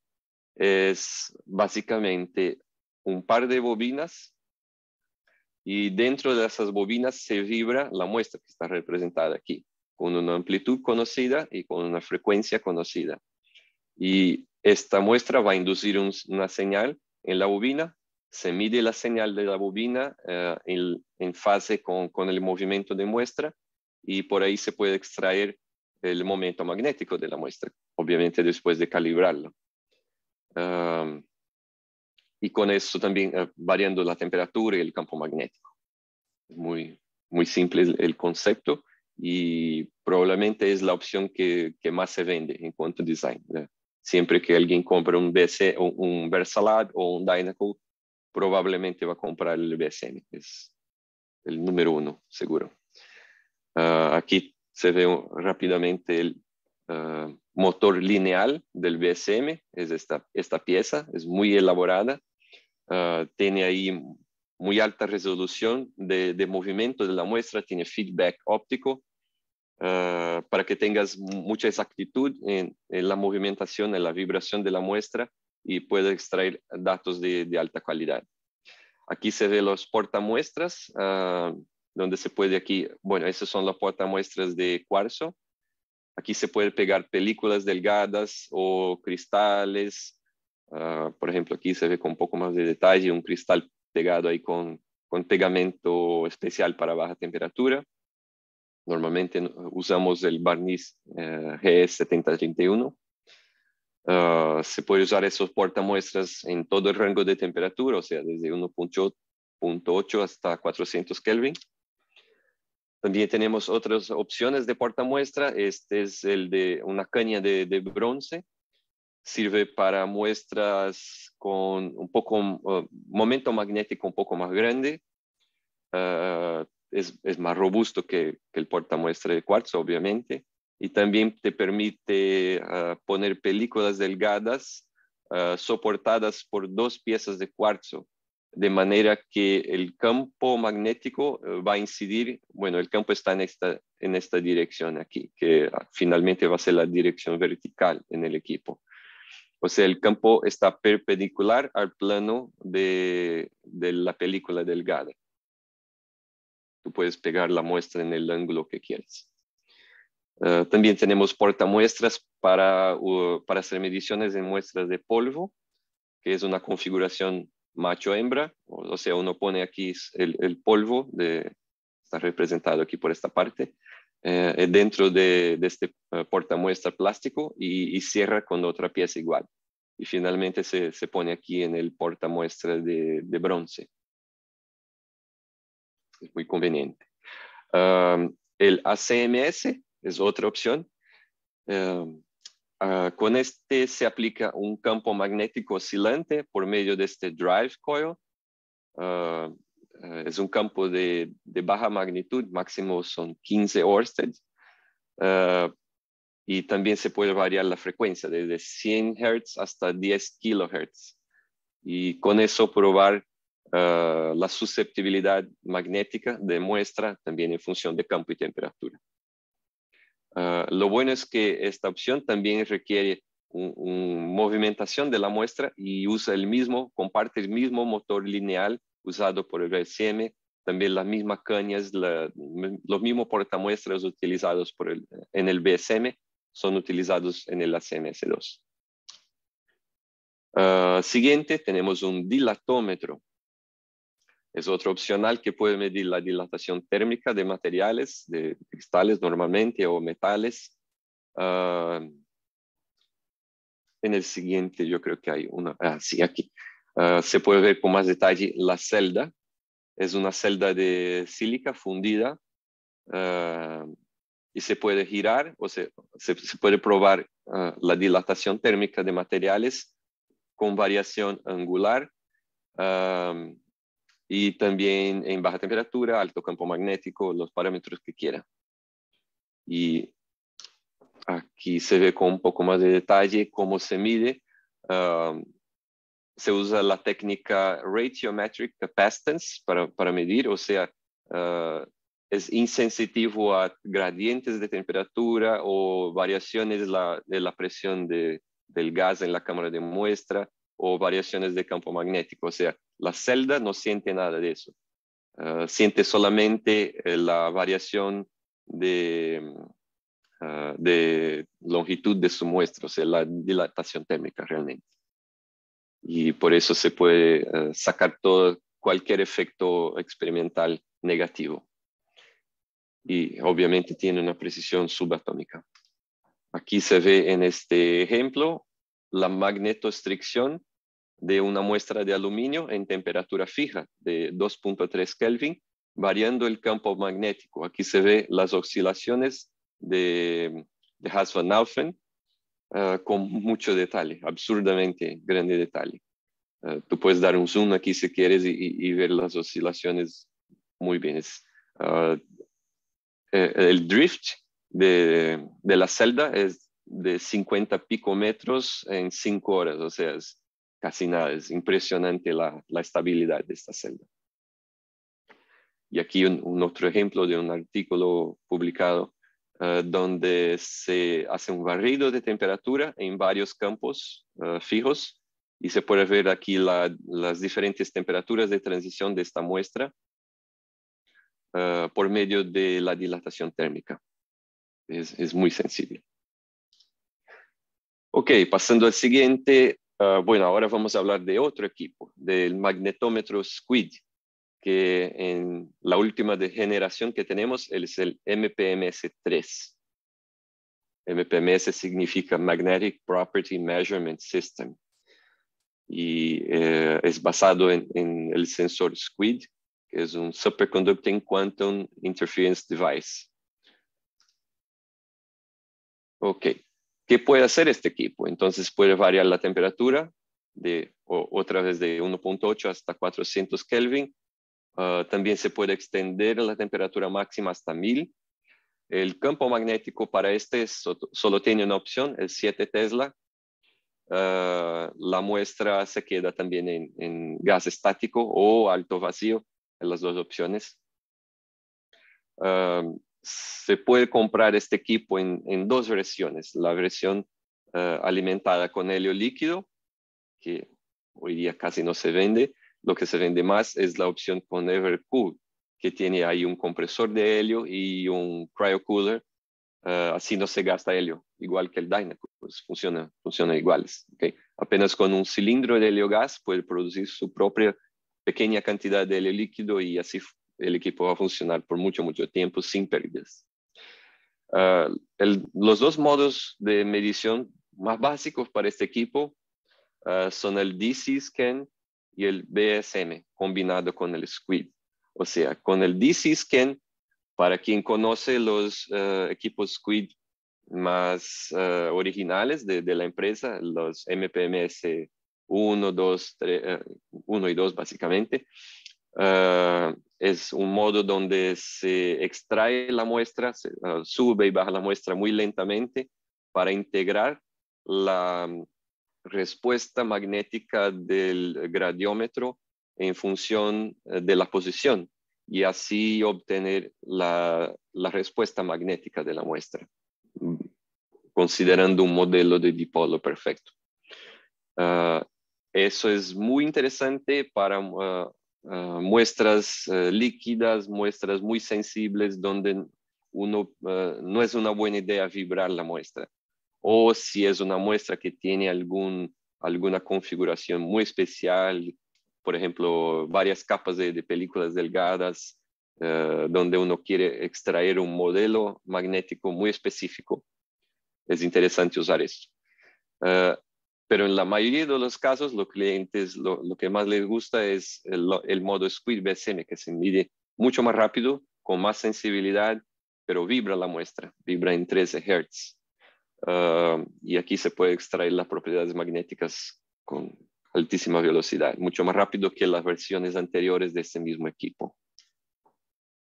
es básicamente un par de bobinas y dentro de esas bobinas se vibra la muestra que está representada aquí, con una amplitud conocida y con una frecuencia conocida. Y esta muestra va a inducir una señal en la bobina, se mide la señal de la bobina ah, en, en, fase con, con el movimiento de muestra y por ahí se puede extraer el momento magnético de la muestra, obviamente después de calibrarla. y con eso también eh, variando la temperatura y el campo magnético. Muy, muy simple el, concepto y probablemente es la opción que, más se vende en cuanto a design. Siempre que alguien compra un, BC, o un Versalab o un Dynaco, probablemente va a comprar el BSM. Es el número uno, seguro. Ah, aquí se ve rápidamente el ah, motor lineal del BSM, es esta, esta pieza, es muy elaborada, ah, tiene ahí muy alta resolución de, de, movimiento de la muestra, tiene feedback óptico para que tengas mucha exactitud en, la movimentación, en la vibración de la muestra y puedas extraer datos de, de alta calidad. Aquí se ve los portamuestras, donde se puede aquí, bueno, esas son las muestras de cuarzo. Aquí se puede pegar películas delgadas o cristales. Ah, por ejemplo, aquí se ve con un poco más de detalle un cristal pegado ahí con, con pegamento especial para baja temperatura. Normalmente usamos el barniz uh, eh, GS7031. Ah, se puede usar esos portamuestras en todo el rango de temperatura, o sea, desde 1.8 hasta 400 Kelvin. También tenemos otras opciones de muestra Este es el de una caña de, bronce. Sirve para muestras con un poco, uh, momento magnético un poco más grande. Uh, es, más robusto que, que, el muestra de cuarzo, obviamente. Y también te permite uh, poner películas delgadas soportadas por dos piezas de cuarzo de manera que el campo magnético eh, va a incidir, bueno, el campo está en esta, en esta dirección aquí, que ah, finalmente va a ser la dirección vertical en el equipo. O sea, el campo está perpendicular al plano de, de la película delgada. Tú puedes pegar la muestra en el ángulo que quieras. Eh, también tenemos portamuestras para, para hacer mediciones en muestras de polvo, que es una configuración macho-hembra, o, sea, uno pone aquí el, polvo, de, está representado aquí por esta parte, eh, eh, dentro de, este eh, portamuestra plástico y, cierra con otra pieza igual. Y finalmente se, pone aquí en el portamuestra de, de bronce. Es muy conveniente. el ACMS es otra opción. Ah, con este se aplica un campo magnético oscilante por medio de este drive coil. Ah, ah, es un campo de, baja magnitud, máximo son 15 orsted. y también se puede variar la frecuencia desde 100 Hz hasta 10 kHz. Y con eso probar la susceptibilidad magnética de muestra también en función de campo y temperatura. Ah, lo bueno es que esta opción también requiere una movimentación de la muestra y usa el mismo, comparte el mismo motor lineal usado por el BSM también las mismas cañas, los mismos portamuestras utilizados por el, en el BSM son utilizados en el ACMS2. Ah, siguiente, tenemos un dilatómetro. Es otro opcional que puede medir la dilatación térmica de materiales, de cristales normalmente o metales. Ah, en el siguiente, yo creo que hay una, ah, sí, aquí. Ah, se puede ver con más detalle la celda. Es una celda de sílica fundida ah, y se puede girar o se, se, puede probar la dilatación térmica de materiales con variación angular y también en baja temperatura, alto campo magnético, los parámetros que quiera. Y aquí se ve con un poco más de detalle cómo se mide. se usa la técnica Ratiometric Capacitance para, para medir, o sea, ah, es insensitivo a gradientes de temperatura o variaciones de la, de la presión de, del gas en la cámara de muestra o variaciones de campo magnético. O sea, la celda no siente nada de eso. Ah, siente solamente eh, la variación de, ah, de, longitud de su muestra, o sea, la dilatación térmica realmente. Y por eso se puede ah, sacar todo, cualquier efecto experimental negativo. Y obviamente tiene una precisión subatómica. Aquí se ve en este ejemplo la magnetostricción de una muestra de aluminio en temperatura fija de 2.3 Kelvin, variando el campo magnético. Aquí se ve las oscilaciones de, de eh, con mucho detalle, absurdamente grande detalle. Eh, tú puedes dar un zoom aquí si quieres y, ver las oscilaciones muy bien. Eh, el drift de, la celda es de 50 pico metros en 5 horas, o sea, casi nada. Es impresionante la, estabilidad de esta celda. Y aquí un, otro ejemplo de un artículo publicado eh, donde se hace un barrido de temperatura en varios campos eh, fijos y se puede ver aquí las diferentes temperaturas de transición de esta muestra eh, por medio de la dilatación térmica. Es, es muy sensible. Ok, pasando al siguiente, Ah, bueno, ahora vamos a hablar de otro equipo, del magnetómetro SQUID, que en la última generación que tenemos es el MPMS-3. MPMS significa Magnetic Property Measurement System y eh, es basado en, el sensor SQUID, que es un Superconducting Quantum Interference Device. Ok, ¿Qué puede hacer este equipo? Entonces puede variar la temperatura de otra vez de 1.8 hasta 400 Kelvin. Ah, también se puede extender la temperatura máxima hasta 1000. El campo magnético para este solo tiene una opción, el 7 Tesla. Ah, la muestra se queda también en, gas estático o alto vacío, en las dos opciones. Ah, se puede comprar este equipo en, dos versiones. La versión eh, alimentada con helio líquido, que hoy día casi no se vende. Lo que se vende más es la opción con Evercool, que tiene ahí un compresor de helio y un cryocooler. cooler. Eh, así no se gasta helio, igual que el dynacool pues funciona, funciona iguales. Apenas con un cilindro de helio gas puede producir su propia pequeña cantidad de helio líquido y así el equipo va a funcionar por mucho, mucho tiempo sin pérdidas. Ah, los dos modos de medición más básicos para este equipo ah, son el DC scan y el BSM combinado con el SQUID. O sea, con el DC scan, para quien conoce los ah, equipos SQUID más originales de, de, la empresa, los MPMS 1, 2, 3, 1 y 2 básicamente, es un modo donde se extrae la muestra, ah, sube y baja la muestra muy lentamente para integrar la mm, respuesta magnética del gradiómetro en función eh, de la posición y así obtener la, respuesta magnética de la muestra, mm, considerando un modelo de dipolo perfecto. Ah, eso es muy interesante para ah, Ah, muestras eh, líquidas, muestras muy sensibles donde uno ah, no es una buena idea vibrar la muestra. O si es una muestra que tiene algún, alguna configuración muy especial, por ejemplo, varias capas de, películas delgadas, eh, donde uno quiere extraer un modelo magnético muy específico. Es interesante usar esto. Ah, pero en la mayoría de los casos los clientes lo, que más les gusta es el, modo Squid BSM, que se mide mucho más rápido, con más sensibilidad, pero vibra la muestra, vibra en 13 Hz. Ah, y aquí se puede extraer las propiedades magnéticas con altísima velocidad, mucho más rápido que las versiones anteriores de este mismo equipo.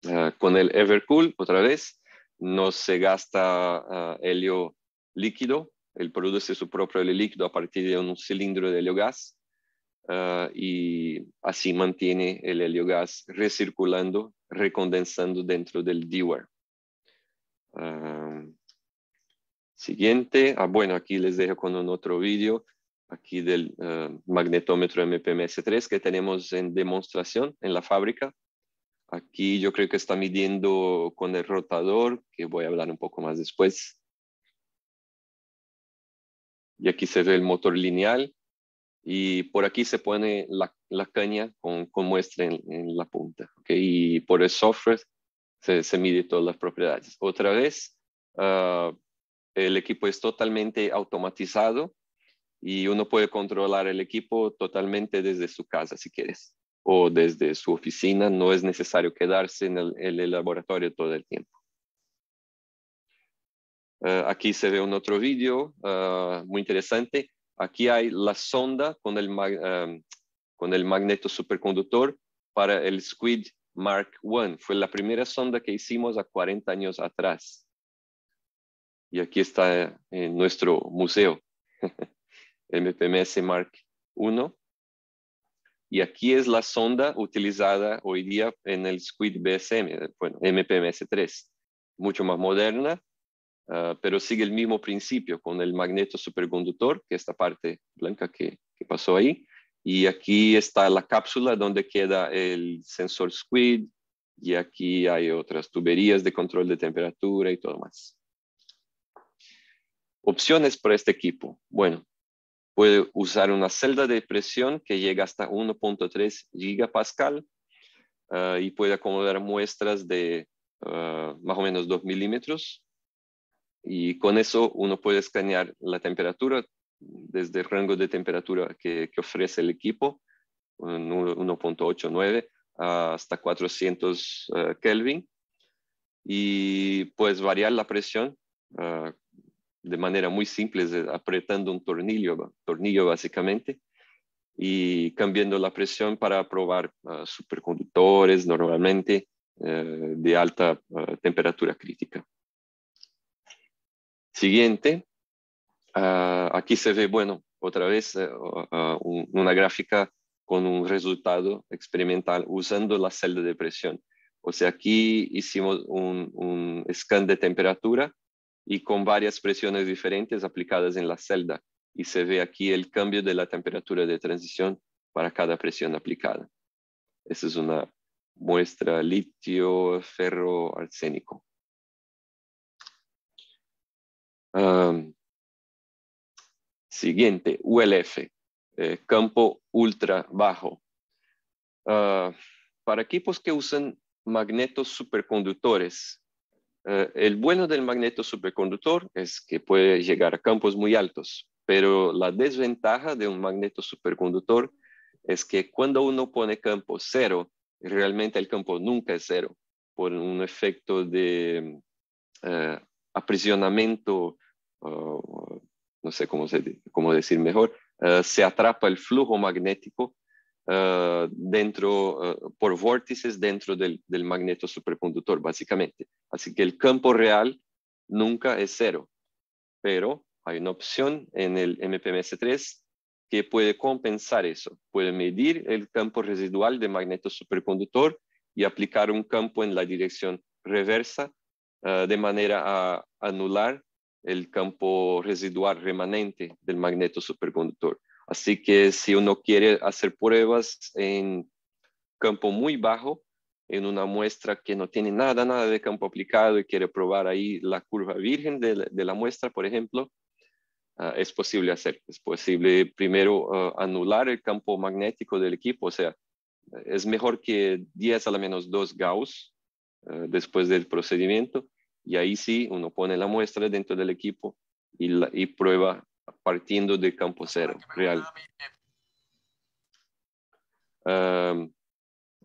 Ah, con el Evercool, otra vez, no se gasta ah, helio líquido, producto produce su propio líquido a partir de un cilindro de heliogás ah, y así mantiene el helio gas recirculando, recondensando dentro del dewar. Ah, siguiente. Ah, bueno, aquí les dejo con un otro vídeo aquí del ah, magnetómetro MPMS3 que tenemos en demostración en la fábrica. Aquí yo creo que está midiendo con el rotador, que voy a hablar un poco más después y aquí se ve el motor lineal y por aquí se pone la, caña con, muestra en, la punta. ¿okay? Y por el software se, se, mide todas las propiedades. Otra vez, ah, el equipo es totalmente automatizado y uno puede controlar el equipo totalmente desde su casa si quieres o desde su oficina. No es necesario quedarse en el laboratorio todo el tiempo. Eh, aquí se ve un otro vídeo eh, muy interesante. Aquí hay la sonda con el, eh, con el magneto superconductor para el Squid Mark I. Fue la primera sonda que hicimos a 40 años atrás. Y aquí está en nuestro museo, MPMS Mark I. Y aquí es la sonda utilizada hoy día en el Squid BSM, bueno, MPMS 3, mucho más moderna, Ah, pero sigue el mismo principio con el magneto superconductor, que esta parte blanca que, pasó ahí. Y aquí está la cápsula donde queda el sensor SQUID. Y aquí hay otras tuberías de control de temperatura y todo más. Opciones para este equipo. Bueno, puede usar una celda de presión que llega hasta 1.3 gigapascal ah, y puede acomodar muestras de ah, más o menos 2 milímetros y con eso uno puede escanear la temperatura desde el rango de temperatura que, ofrece el equipo, 1.89 hasta 400 eh, Kelvin, y puedes variar la presión eh, de manera muy simple, apretando un tornillo, tornillo básicamente, y cambiando la presión para probar eh, superconductores normalmente de alta temperatura crítica. Siguiente. Ah, aquí se ve, bueno, otra vez eh, ah, una gráfica con un resultado experimental usando la celda de presión. O sea, aquí hicimos un, un scan de temperatura y con varias presiones diferentes aplicadas en la celda. Y se ve aquí el cambio de la temperatura de transición para cada presión aplicada. Esa es una muestra litio ferro arsénico siguiente, ULF, eh, campo ultra bajo. Ah, para equipos que usan magnetos superconductores, eh, el bueno del magneto superconductor es que puede llegar a campos muy altos, pero la desventaja de un magneto superconductor es que cuando uno pone campo cero, realmente el campo nunca es cero, por un efecto de uh, aprisionamiento no sé cómo, cómo decir mejor, eh, se atrapa el flujo magnético eh, dentro, eh, por vórtices dentro del, del, magneto superconductor, básicamente. Así que el campo real nunca es cero, pero hay una opción en el MPMS3 que puede compensar eso, puede medir el campo residual del magneto superconductor y aplicar un campo en la dirección reversa de manera a anular el campo residual remanente del magneto superconductor. Así que si uno quiere hacer pruebas en campo muy bajo, en una muestra que no tiene nada, nada de campo aplicado y quiere probar ahí la curva virgen de la, muestra, por ejemplo, ah, es posible hacer. Es posible primero ah, anular el campo magnético del equipo, o sea, es mejor que 10 a la menos 2 Gauss ah, después del procedimiento y ahí sí, uno pone la muestra dentro del equipo y, prueba partiendo del campo cero, real.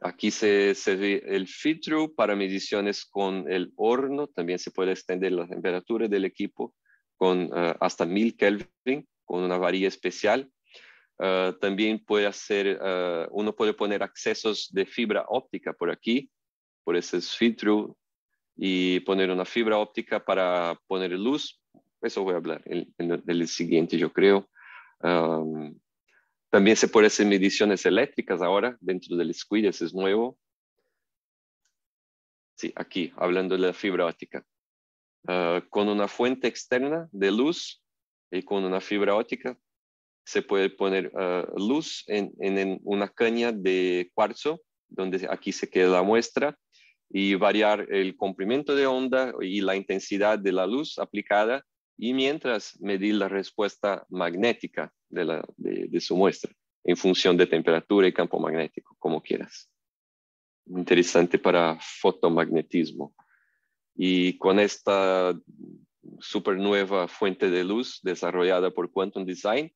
aquí se, el filtro para mediciones con el horno. También se puede extender la temperatura del equipo con, ah, hasta 1000 Kelvin con una varilla especial. Ah, también puede hacer, ah, uno puede poner accesos de fibra óptica por aquí, por ese filtro y poner una fibra óptica para poner luz. Eso voy a hablar en, el siguiente, yo creo. también se pueden hacer mediciones eléctricas ahora dentro del squid, Ese es nuevo. Sí, aquí, hablando de la fibra óptica. Ah, con una fuente externa de luz y con una fibra óptica se puede poner ah, luz en, una caña de cuarzo, donde aquí se queda la muestra y variar el comprimento de onda y la intensidad de la luz aplicada y mientras medir la respuesta magnética de, su muestra en función de temperatura y campo magnético, como quieras. Interesante para fotomagnetismo. Y con esta super nueva fuente de luz desarrollada por Quantum Design,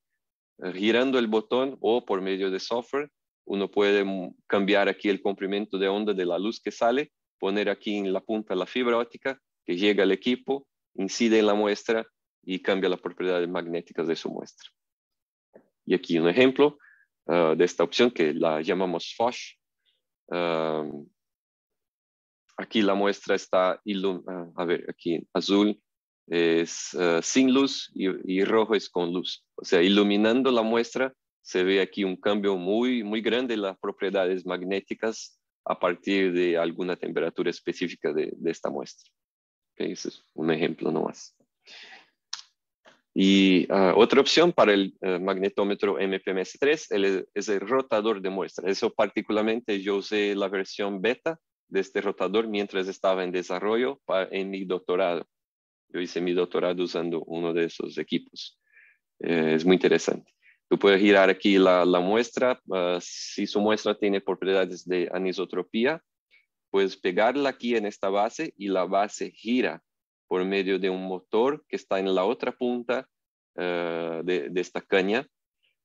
girando el botón o por medio de software, uno puede cambiar aquí el comprimento de onda de la luz que sale poner aquí en la punta la fibra óptica que llega al equipo, incide en la muestra y cambia las propiedades magnéticas de su muestra. Y aquí un ejemplo ah, de esta opción que la llamamos FOSH. Ah, aquí la muestra está, ah, a ver, aquí azul es sin luz y, y, rojo es con luz. O sea, iluminando la muestra se ve aquí un cambio muy, muy grande en las propiedades magnéticas a partir de alguna temperatura específica de, esta muestra. ese es un ejemplo nomás. Y ah, otra opción para el eh, magnetómetro MPMS3 es el rotador de muestra. Eso particularmente yo usé la versión beta de este rotador mientras estaba en desarrollo en mi doctorado. Yo hice mi doctorado usando uno de esos equipos. Eh, es muy interesante. Tú puedes girar aquí la, muestra. Ah, si su muestra tiene propiedades de anisotropía, puedes pegarla aquí en esta base y la base gira por medio de un motor que está en la otra punta ah, de, esta caña.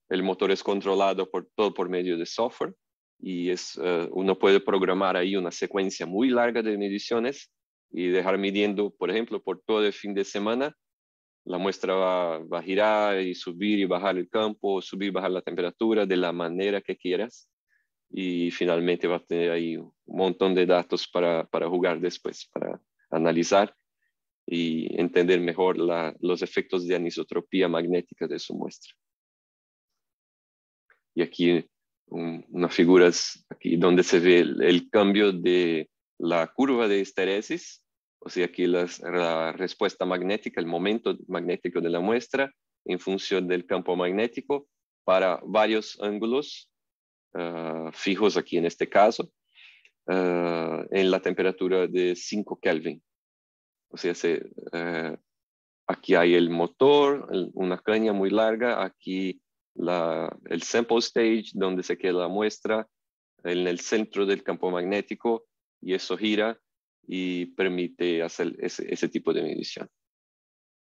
El motor es controlado por todo por medio de software y es, ah, uno puede programar ahí una secuencia muy larga de mediciones y dejar midiendo, por ejemplo, por todo el fin de semana la muestra va, a girar y subir y bajar el campo, subir y bajar la temperatura de la manera que quieras. Y finalmente va a tener ahí un montón de datos para, jugar después, para analizar y entender mejor los efectos de anisotropía magnética de su muestra. Y aquí unas figuras aquí donde se ve el, cambio de la curva de esteresis o sea aquí la respuesta magnética, el momento magnético de la muestra en función del campo magnético para varios ángulos ah, fijos aquí en este caso, ah, en la temperatura de 5 Kelvin. O sea, ah, aquí hay el motor, una caña muy larga, aquí el sample stage donde se queda la muestra en el centro del campo magnético y eso gira y permite hacer ese, tipo de medición.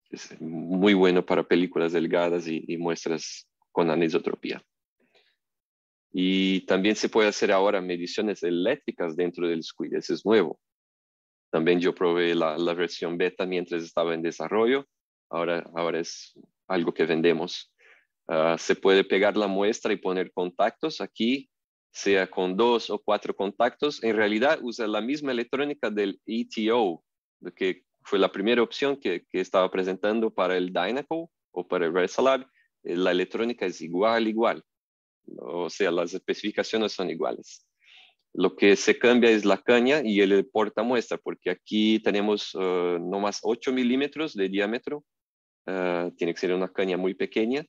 Es muy bueno para películas delgadas y, muestras con anisotropía. Y también se puede hacer ahora mediciones eléctricas dentro del squid, eso es nuevo. También yo probé la, versión beta mientras estaba en desarrollo, ahora, ahora es algo que vendemos. Ah, se puede pegar la muestra y poner contactos aquí sea con dos o cuatro contactos, en realidad usa la misma electrónica del ETO, que fue la primera opción que, estaba presentando para el Dynaco o para el Resalab. Eh, la electrónica es igual, igual. O sea, las especificaciones son iguales. Lo que se cambia es la caña y el porta muestra, porque aquí tenemos eh, no más 8 milímetros de diámetro. Eh, tiene que ser una caña muy pequeña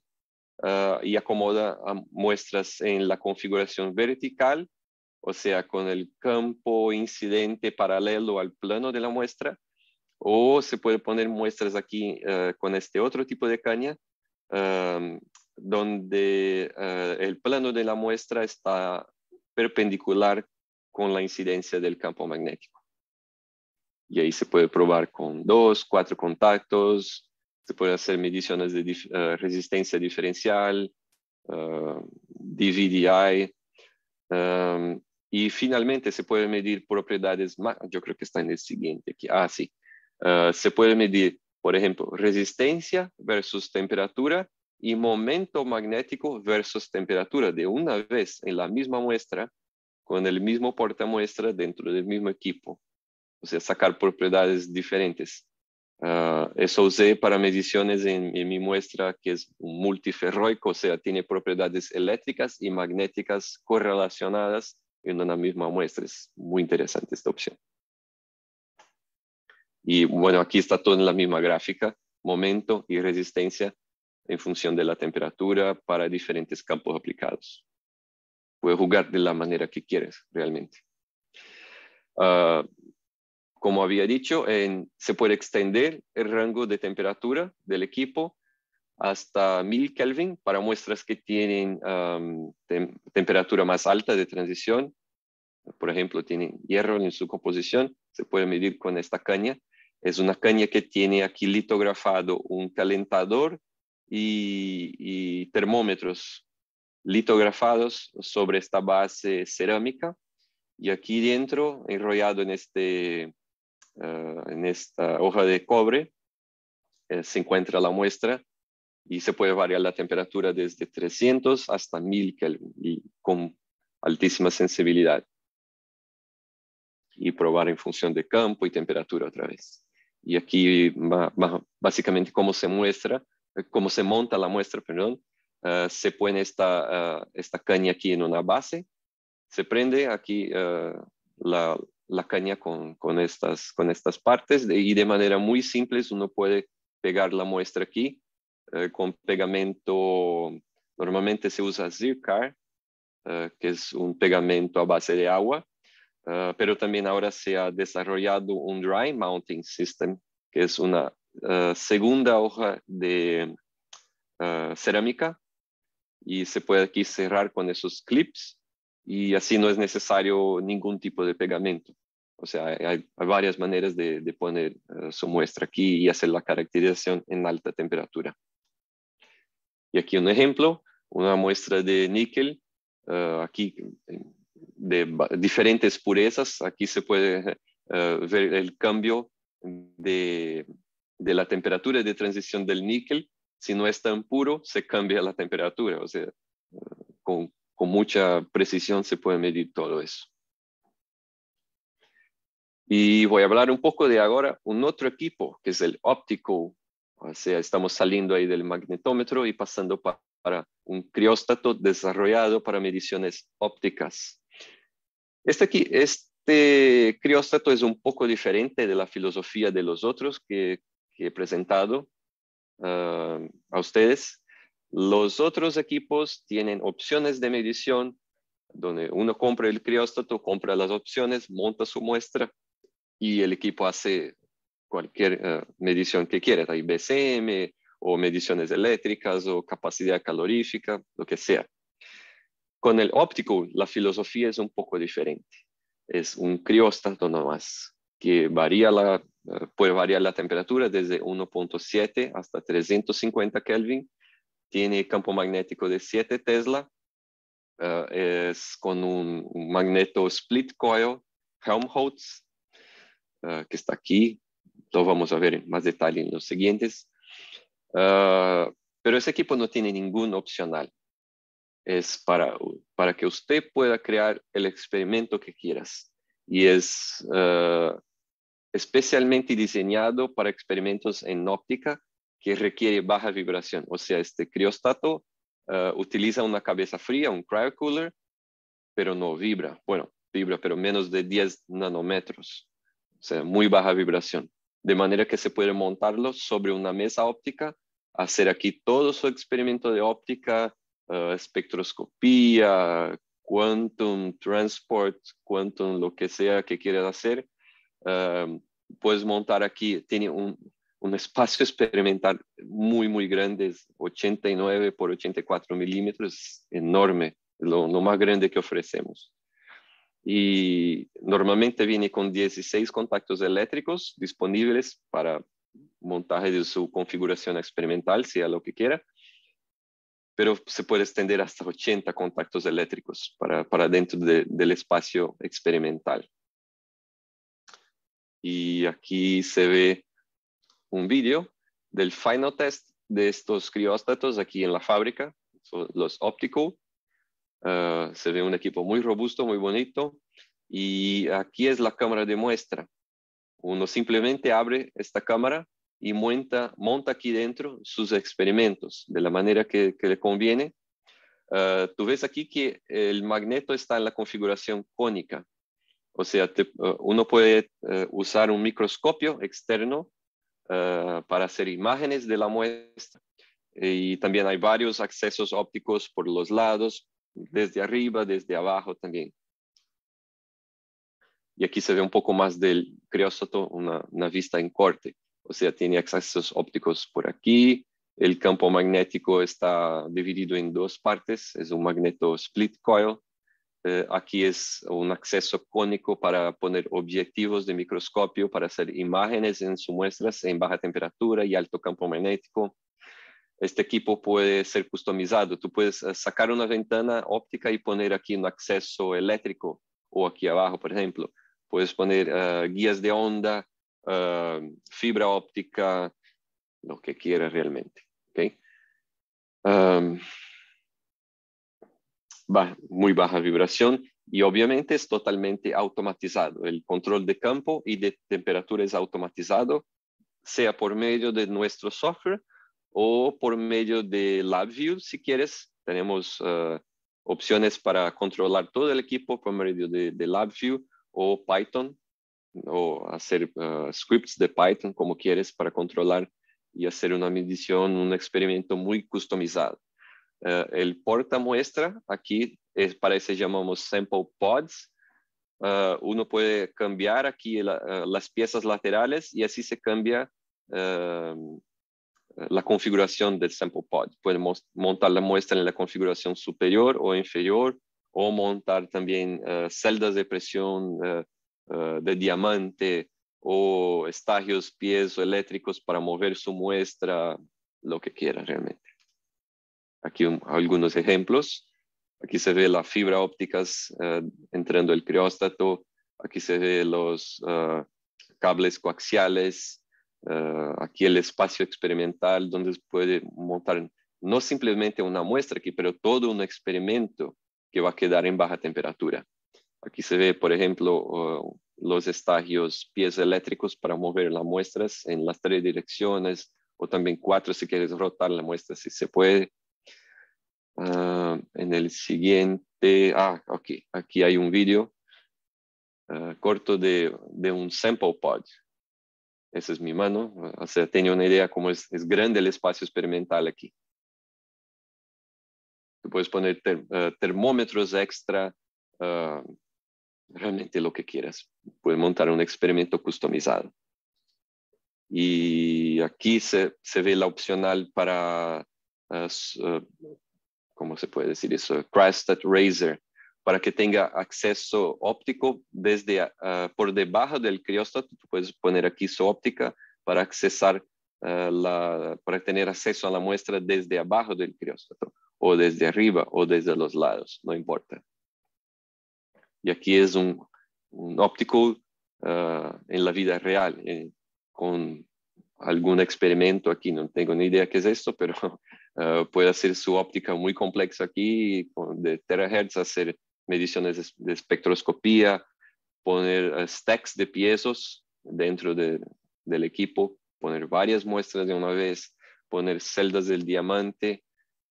Ah, y acomoda ah, muestras en la configuración vertical, o sea, con el campo incidente paralelo al plano de la muestra, o se puede poner muestras aquí ah, con este otro tipo de caña, donde el plano de la muestra está perpendicular con la incidencia del campo magnético. Y ahí se puede probar con dos, cuatro contactos, se puede hacer mediciones de eh, resistencia diferencial, eh, DVDI, em, y finalmente se puede medir propiedades, más, yo creo que está en el siguiente aquí, ah sí, eh, se puede medir, por ejemplo, resistencia versus temperatura y momento magnético versus temperatura de una vez en la misma muestra con el mismo muestra dentro del mismo equipo. O sea, sacar propiedades diferentes. Ah, eso usé para mediciones en, mi muestra que es un multiferroico, o sea, tiene propiedades eléctricas y magnéticas correlacionadas en una misma muestra. Es muy interesante esta opción. Y bueno, aquí está todo en la misma gráfica, momento y resistencia en función de la temperatura para diferentes campos aplicados. Puedes jugar de la manera que quieres realmente. Ah, como había dicho, en, se puede extender el rango de temperatura del equipo hasta 1000 Kelvin para muestras que tienen temperatura más alta de transición. Por ejemplo, tienen hierro en su composición, se puede medir con esta caña. Es una caña que tiene aquí litografado un calentador y, y termómetros litografados sobre esta base cerámica. Y aquí dentro, enrollado en este eh, en esta hoja de cobre eh, se encuentra la muestra y se puede variar la temperatura desde 300 hasta 1000 Kelvin y con altísima sensibilidad. Y probar en función de campo y temperatura otra vez. Y aquí básicamente cómo se muestra, eh, cómo se monta la muestra, perdón, se pone esta, esta caña aquí en una base, se prende aquí la, la caña con, estas, con estas partes y de manera muy simple uno puede pegar la muestra aquí eh, con pegamento, normalmente se usa Zircar, eh, que es un pegamento a base de agua, eh, pero también ahora se ha desarrollado un dry mounting system, que es una segunda hoja de cerámica y se puede aquí cerrar con esos clips y así no es necesario ningún tipo de pegamento. O sea, hay, varias maneras de, poner eh, su muestra aquí y hacer la caracterización en alta temperatura. Y aquí un ejemplo, una muestra de níquel, eh, aquí de diferentes purezas, aquí se puede eh, ver el cambio de, de la temperatura de transición del níquel. Si no es tan puro, se cambia la temperatura. O sea, con, con mucha precisión se puede medir todo eso. Y voy a hablar un poco de ahora un otro equipo, que es el óptico. O sea, estamos saliendo ahí del magnetómetro y pasando para un crióstato desarrollado para mediciones ópticas. Este, aquí, este crióstato es un poco diferente de la filosofía de los otros que, he presentado ah, a ustedes. Los otros equipos tienen opciones de medición, donde uno compra el crióstato, compra las opciones, monta su muestra y el equipo hace cualquier eh, medición que quiera, hay BCM o mediciones eléctricas o capacidad calorífica, lo que sea. Con el óptico, la filosofía es un poco diferente. Es un crióstato nomás, que varía la, eh, puede variar la temperatura desde 1.7 hasta 350 Kelvin tiene campo magnético de 7 Tesla, eh, es con un, magneto split coil Helmholtz, eh, que está aquí, lo vamos a ver en más detalle en los siguientes. Eh, pero ese equipo no tiene ningún opcional. Es para, para que usted pueda crear el experimento que quieras. Y es especialmente diseñado para experimentos en óptica que requiere baja vibración. O sea, este criostato eh, utiliza una cabeza fría, un cryocooler, pero no vibra. Bueno, vibra, pero menos de 10 nanómetros. O sea, muy baja vibración. De manera que se puede montarlo sobre una mesa óptica, hacer aquí todo su experimento de óptica, eh, espectroscopía, quantum transport, quantum lo que sea que quieras hacer. Eh, puedes montar aquí, tiene un, un espacio experimental muy, muy grande, 89 por 84 milímetros, enorme, lo, más grande que ofrecemos. Y normalmente viene con 16 contactos eléctricos disponibles para montaje de su configuración experimental, sea lo que quiera, pero se puede extender hasta 80 contactos eléctricos para, dentro del espacio experimental. Y aquí se ve un vídeo del final test de estos crióstatos aquí en la fábrica, los Optical. Ah, se ve un equipo muy robusto, muy bonito. Y aquí es la cámara de muestra. Uno simplemente abre esta cámara y monta, monta aquí dentro sus experimentos de la manera que, le conviene. Ah, tú ves aquí que el magneto está en la configuración cónica. O sea, ah, uno puede eh, usar un microscopio externo eh, para hacer imágenes de la muestra. Y también hay varios accesos ópticos por los lados, desde arriba, desde abajo también. Y aquí se ve un poco más del crióstato, una vista en corte. O sea, tiene accesos ópticos por aquí. El campo magnético está dividido en dos partes. Es un magneto split coil eh, aquí es un acceso cónico para poner objetivos de microscopio, para hacer imágenes en sus muestras en baja temperatura y alto campo magnético. Este equipo puede ser customizado. Tú puedes eh, sacar una ventana óptica y poner aquí un acceso eléctrico o aquí abajo, por ejemplo. Puedes poner eh, guías de onda, fibra óptica, lo que quieras realmente. ¿ok? muy baja vibración y obviamente es totalmente automatizado. El control de campo y de temperatura es automatizado, sea por medio de nuestro software o por medio de LabVIEW, si quieres. Tenemos eh, opciones para controlar todo el equipo por medio de, LabVIEW o Python o hacer eh, scripts de Python como quieres para controlar y hacer una medición, un experimento muy customizado. Eh, el porta muestra, aquí es, para llamamos sample pods. Eh, uno puede cambiar aquí eh, las piezas laterales y así se cambia la configuración del sample pod. Puede montar la muestra en la configuración superior o inferior o montar también celdas de presión de diamante o estagios piezoeléctricos para mover su muestra, lo que quiera realmente. Aquí algunos ejemplos. Aquí se ve la fibra ópticas eh, entrando el crióstato. Aquí se ve los eh, cables coaxiales. Eh, aquí el espacio experimental donde se puede montar no simplemente una muestra aquí, pero todo un experimento que va a quedar en baja temperatura. Aquí se ve, por ejemplo, los estagios pies eléctricos para mover las muestras en las tres direcciones o también cuatro si quieres rotar la muestra si se puede. Ah, en el siguiente, ah, ok, aquí hay un vídeo ah, corto de, de, un sample pod. Esa es mi mano, o sea, tenía una idea cómo es, es grande el espacio experimental aquí. puedes poner ah, termómetros extra, realmente lo que quieras. Puedes montar un experimento customizado. Y aquí se, se ve la opcional para ¿cómo se puede decir eso? Cryostat Razor, para que tenga acceso óptico desde ah, por debajo del criostato. puedes poner aquí su óptica para accesar ah, la, para tener acceso a la muestra desde abajo del criostato, o desde arriba o desde los lados, no importa. Y aquí es un, óptico ah, en la vida real, eh, con algún experimento aquí, no tengo ni idea qué es esto, pero eh, puede hacer su óptica muy compleja aquí, de terahertz, hacer mediciones de espectroscopía, poner eh, stacks de piezas dentro del equipo, poner varias muestras de una vez, poner celdas del diamante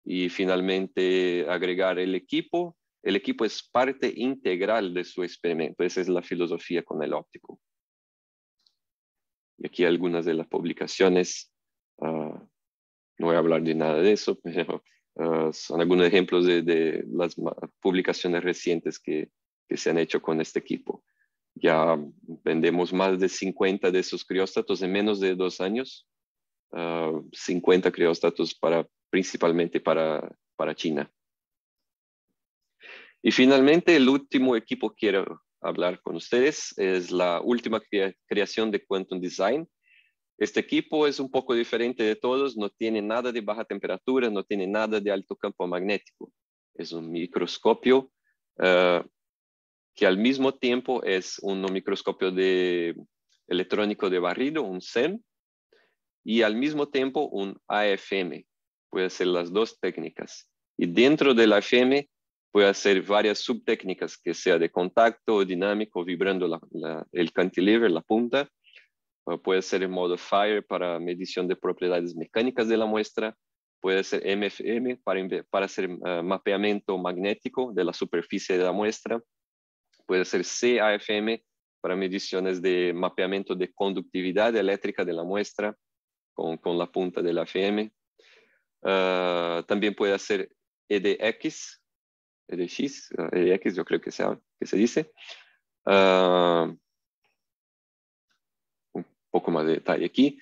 y finalmente agregar el equipo. El equipo es parte integral de su experimento. Esa es la filosofía con el óptico. Y aquí algunas de las publicaciones ah, no voy a hablar de nada de eso, pero ah, son algunos ejemplos de, las publicaciones recientes que, se han hecho con este equipo. Ya vendemos más de 50 de esos criostatos en menos de dos años, 50 ah, criostatos para, principalmente para, China. Y finalmente, el último equipo que quiero hablar con ustedes es la última creación de Quantum Design, este equipo es un poco diferente de todos, no tiene nada de baja temperatura, no tiene nada de alto campo magnético. Es un microscopio eh, que al mismo tiempo es un microscopio electrónico de barrido, un SEM, y al mismo tiempo un AFM. Puede hacer las dos técnicas. Y dentro del AFM puede hacer varias subtécnicas, que sea de contacto, dinámico, vibrando el cantilever, la punta, puede ser el fire para medición de propiedades mecánicas de la muestra, puede ser MFM para, para hacer ah, mapeamiento magnético de la superficie de la muestra, puede ser CAFM para mediciones de mapeamiento de conductividad eléctrica de la muestra con, la punta de la FM. Ah, también puede hacer EDX, EDX, ah, EDX yo creo que se, que se dice, poco más de detalle aquí.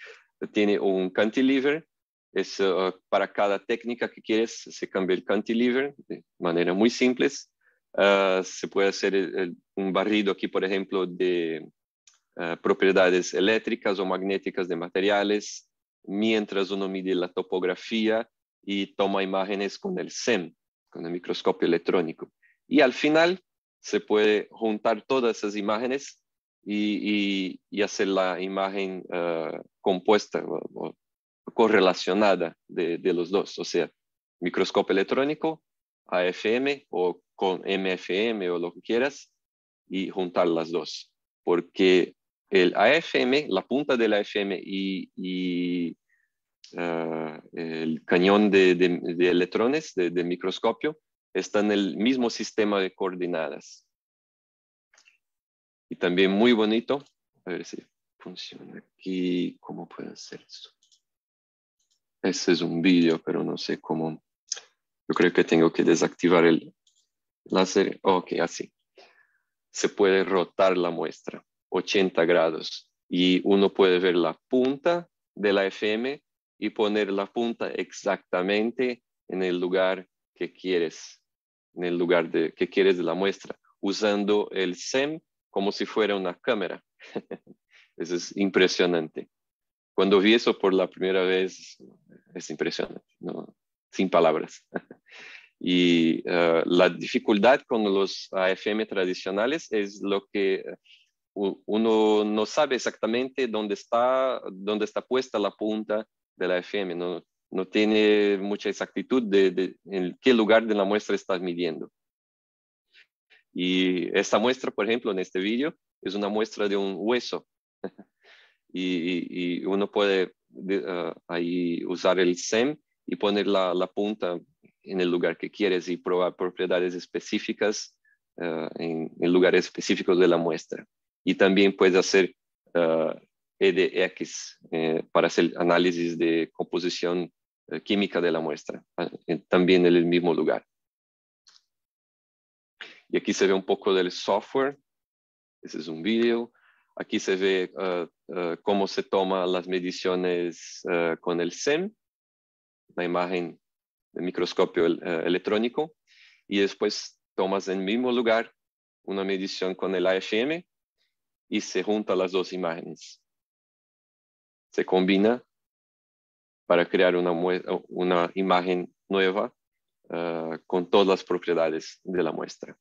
Tiene un cantilever, es eh, para cada técnica que quieres, se cambia el cantilever de manera muy simple. Eh, se puede hacer un barrido aquí, por ejemplo, de eh, propiedades eléctricas o magnéticas de materiales, mientras uno mide la topografía y toma imágenes con el SEM, con el microscopio electrónico. Y al final se puede juntar todas esas imágenes y, hacer la imagen eh, compuesta o, correlacionada de, los dos, o sea, microscopio electrónico, AFM o con MFM o lo que quieras, y juntar las dos, porque el AFM, la punta del AFM y, eh, el cañón de, electrones, del microscopio, están en el mismo sistema de coordenadas y también muy bonito. A ver si funciona aquí, cómo puede hacer esto. ese es un vídeo, pero no sé cómo. Yo creo que tengo que desactivar el láser. Ok, así. Se puede rotar la muestra 80 grados y uno puede ver la punta de la FM y poner la punta exactamente en el lugar que quieres, en el lugar de, que quieres de la muestra, usando el SEM como si fuera una cámara. eso es impresionante. Cuando vi eso por la primera vez, es impresionante, sin palabras. y eh, la dificultad con los AFM tradicionales es lo que eh, uno no sabe exactamente dónde está, dónde está puesta la punta de la AFM, no, tiene mucha exactitud de en qué lugar de la muestra estás midiendo. Y esta muestra, por ejemplo, en este vídeo, es una muestra de un hueso. y, uno puede ah, ahí usar el SEM y poner la, punta en el lugar que quieres y probar propiedades específicas ah, en, lugares específicos de la muestra. Y también puedes hacer ah, EDX eh, para hacer análisis de composición eh, química de la muestra, también en el mismo lugar. Y aquí se ve un poco del software. Ese es un vídeo. Aquí se ve eh, eh, cómo se toman las mediciones eh, con el SEM, la imagen del microscopio electrónico. Y después tomas en el mismo lugar una medición con el AFM y se juntan las dos imágenes. Se combina para crear una, una imagen nueva con todas las propiedades de la muestra.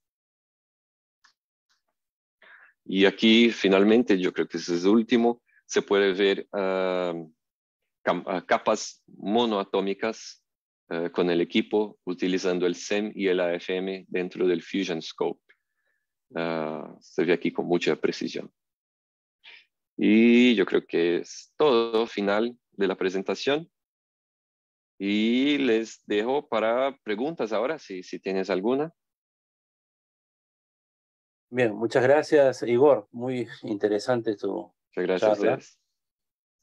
Y aquí finalmente, yo creo que ese es el último, se puede ver ah, ah, capas monoatómicas ah, con el equipo utilizando el SEM y el AFM dentro del Fusion Scope. se ve aquí con mucha precisión. Y yo creo que es todo final de la presentación. Y les dejo para preguntas ahora, si, si tienes alguna. Bien, muchas gracias, Igor. Muy interesante tu muchas gracias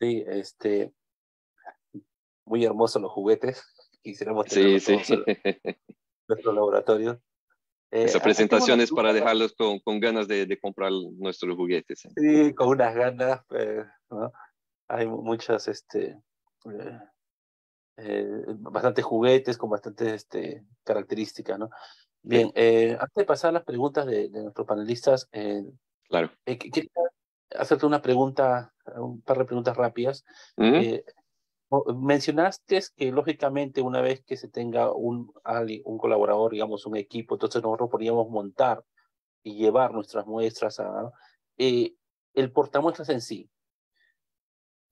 sí, este, muy hermosos los juguetes. Quisiéramos tener en nuestro laboratorio. Eh, Esas presentaciones para dejarlos con, con ganas de, comprar nuestros juguetes. ¿eh? Sí, con unas ganas. Pues, ¿no? Hay muchas, este, eh, eh, bastantes juguetes con bastantes este, características, ¿no? Bien, eh, antes de pasar a las preguntas de, nuestros panelistas, quiero eh, claro. Eh, hacerte una pregunta, un par de preguntas rápidas. Mm. mencionaste que lógicamente una vez que se tenga un, un colaborador, digamos un equipo, entonces nosotros podríamos montar y llevar nuestras muestras a el portamuestras en sí.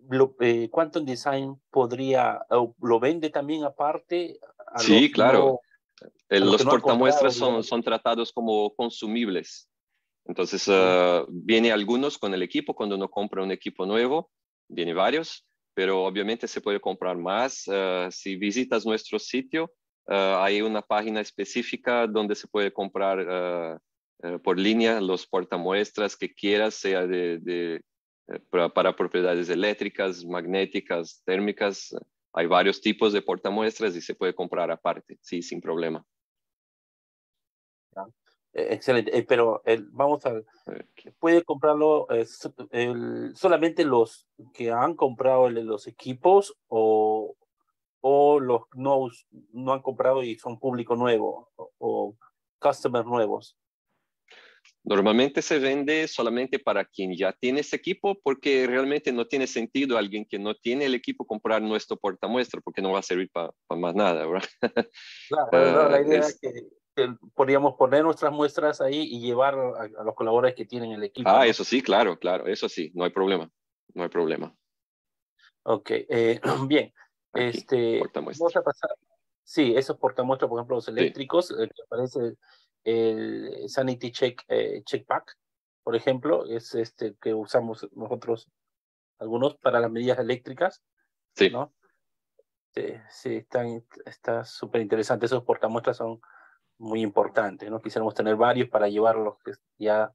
cuánto Quantum Design podría, lo vende también aparte. sí, claro. Eh, los portamuestras son, tratados como consumibles. Entonces, vienen ah, viene algunos con el equipo, cuando uno compra un equipo nuevo, viene varios, pero obviamente se puede comprar más. Ah, si visitas nuestro sitio, ah, hay una página específica donde se puede comprar por línea los portamuestras que quieras, sea de, eh, para, propiedades eléctricas, magnéticas, térmicas, hay varios tipos de portamuestras y se puede comprar aparte, sí, sin problema. E-, excelente, eh, pero el, vamos a puede comprarlo solamente los que han comprado los equipos o, los no, no han comprado y son público nuevo o customers nuevos. Normalmente se vende solamente para quien ya tiene ese equipo porque realmente no tiene sentido alguien que no tiene el equipo comprar nuestro portamuestra porque no va a servir para más nada, ¿verdad? Claro, ah, la idea es... que, podríamos poner nuestras muestras ahí y llevar a, los colaboradores que tienen el equipo. Ah, eso sí, claro, claro, eso sí, no hay problema, no hay problema. Ok, eh, bien. este, vamos a pasar. Sí, esos portamuestras, por ejemplo, los eléctricos, sí. eh, que el Sanity Check, eh, Check Pack, por ejemplo, es este que usamos nosotros algunos para las medidas eléctricas. Sí. ¿no? Sí, está súper interesante. Esos portamuestras son muy importantes, ¿no? Quisiéramos tener varios para llevarlos que ya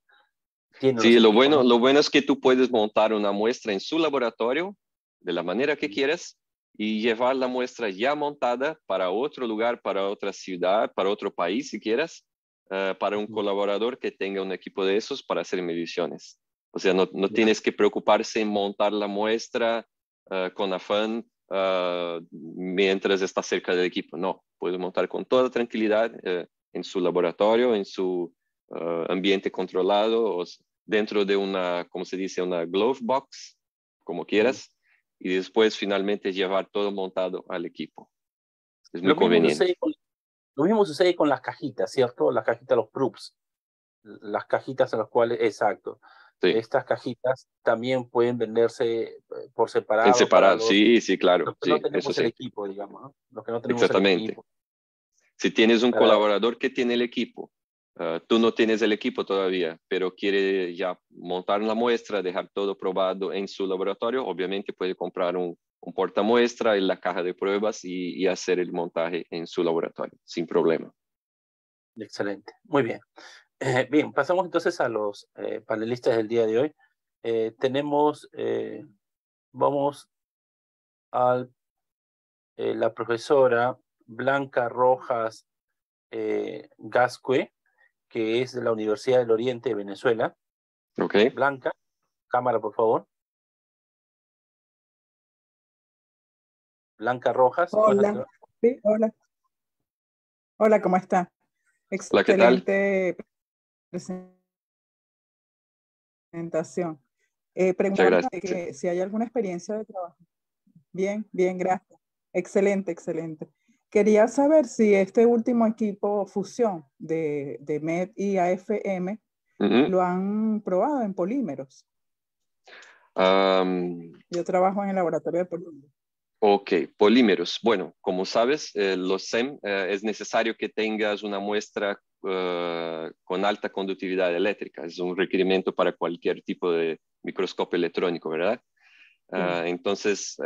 tienen. Sí, lo bueno, lo bueno es que tú puedes montar una muestra en su laboratorio de la manera que quieras y llevar la muestra ya montada para otro lugar, para otra ciudad, para otro país si quieras eh, para un colaborador que tenga un equipo de esos para hacer mediciones. O sea, no, no tienes que preocuparse en montar la muestra eh, con afán eh, mientras está cerca del equipo. No, puedes montar con toda tranquilidad en su laboratorio, en su ambiente controlado, dentro de una, como se dice, una glove box, como quieras, y después finalmente llevar todo montado al equipo. Es muy conveniente. Lo mismo sucede con las cajitas, ¿cierto? Las cajitas, los proofs, las cajitas en las cuales, exacto. Estas cajitas también pueden venderse eh, por separado. En separado, sí, sí, claro. no tenemos el equipo, digamos, que no tenemos Exactamente. Si tienes un colaborador que tiene el equipo, ah, tú no tienes el equipo todavía, pero quiere ya montar la muestra, dejar todo probado en su laboratorio, obviamente puede comprar un, un portamuestra en la caja de pruebas y, hacer el montaje en su laboratorio, sin problema. Excelente, muy bien. Eh, bien, pasamos entonces a los eh, panelistas del día de hoy. Eh, tenemos, vamos a la profesora Blanca Rojas Gascue, que es de la Universidad del Oriente de Venezuela. Blanca, cámara por favor. Blanca Rojas. Hola. Sí, hola. Hola, ¿cómo está? Excelente presentación. Eh, si hay alguna experiencia de trabajo. Bien, bien, gracias. Excelente, excelente. Quería saber si este último equipo fusión de, MED y AFM lo han probado en polímeros. Yo trabajo en el laboratorio de polímeros. Ok, polímeros. Bueno, como sabes, eh, los SEM eh, es necesario que tengas una muestra eh, con alta conductividad eléctrica. Es un requerimiento para cualquier tipo de microscopio electrónico, ¿verdad? Ah, entonces,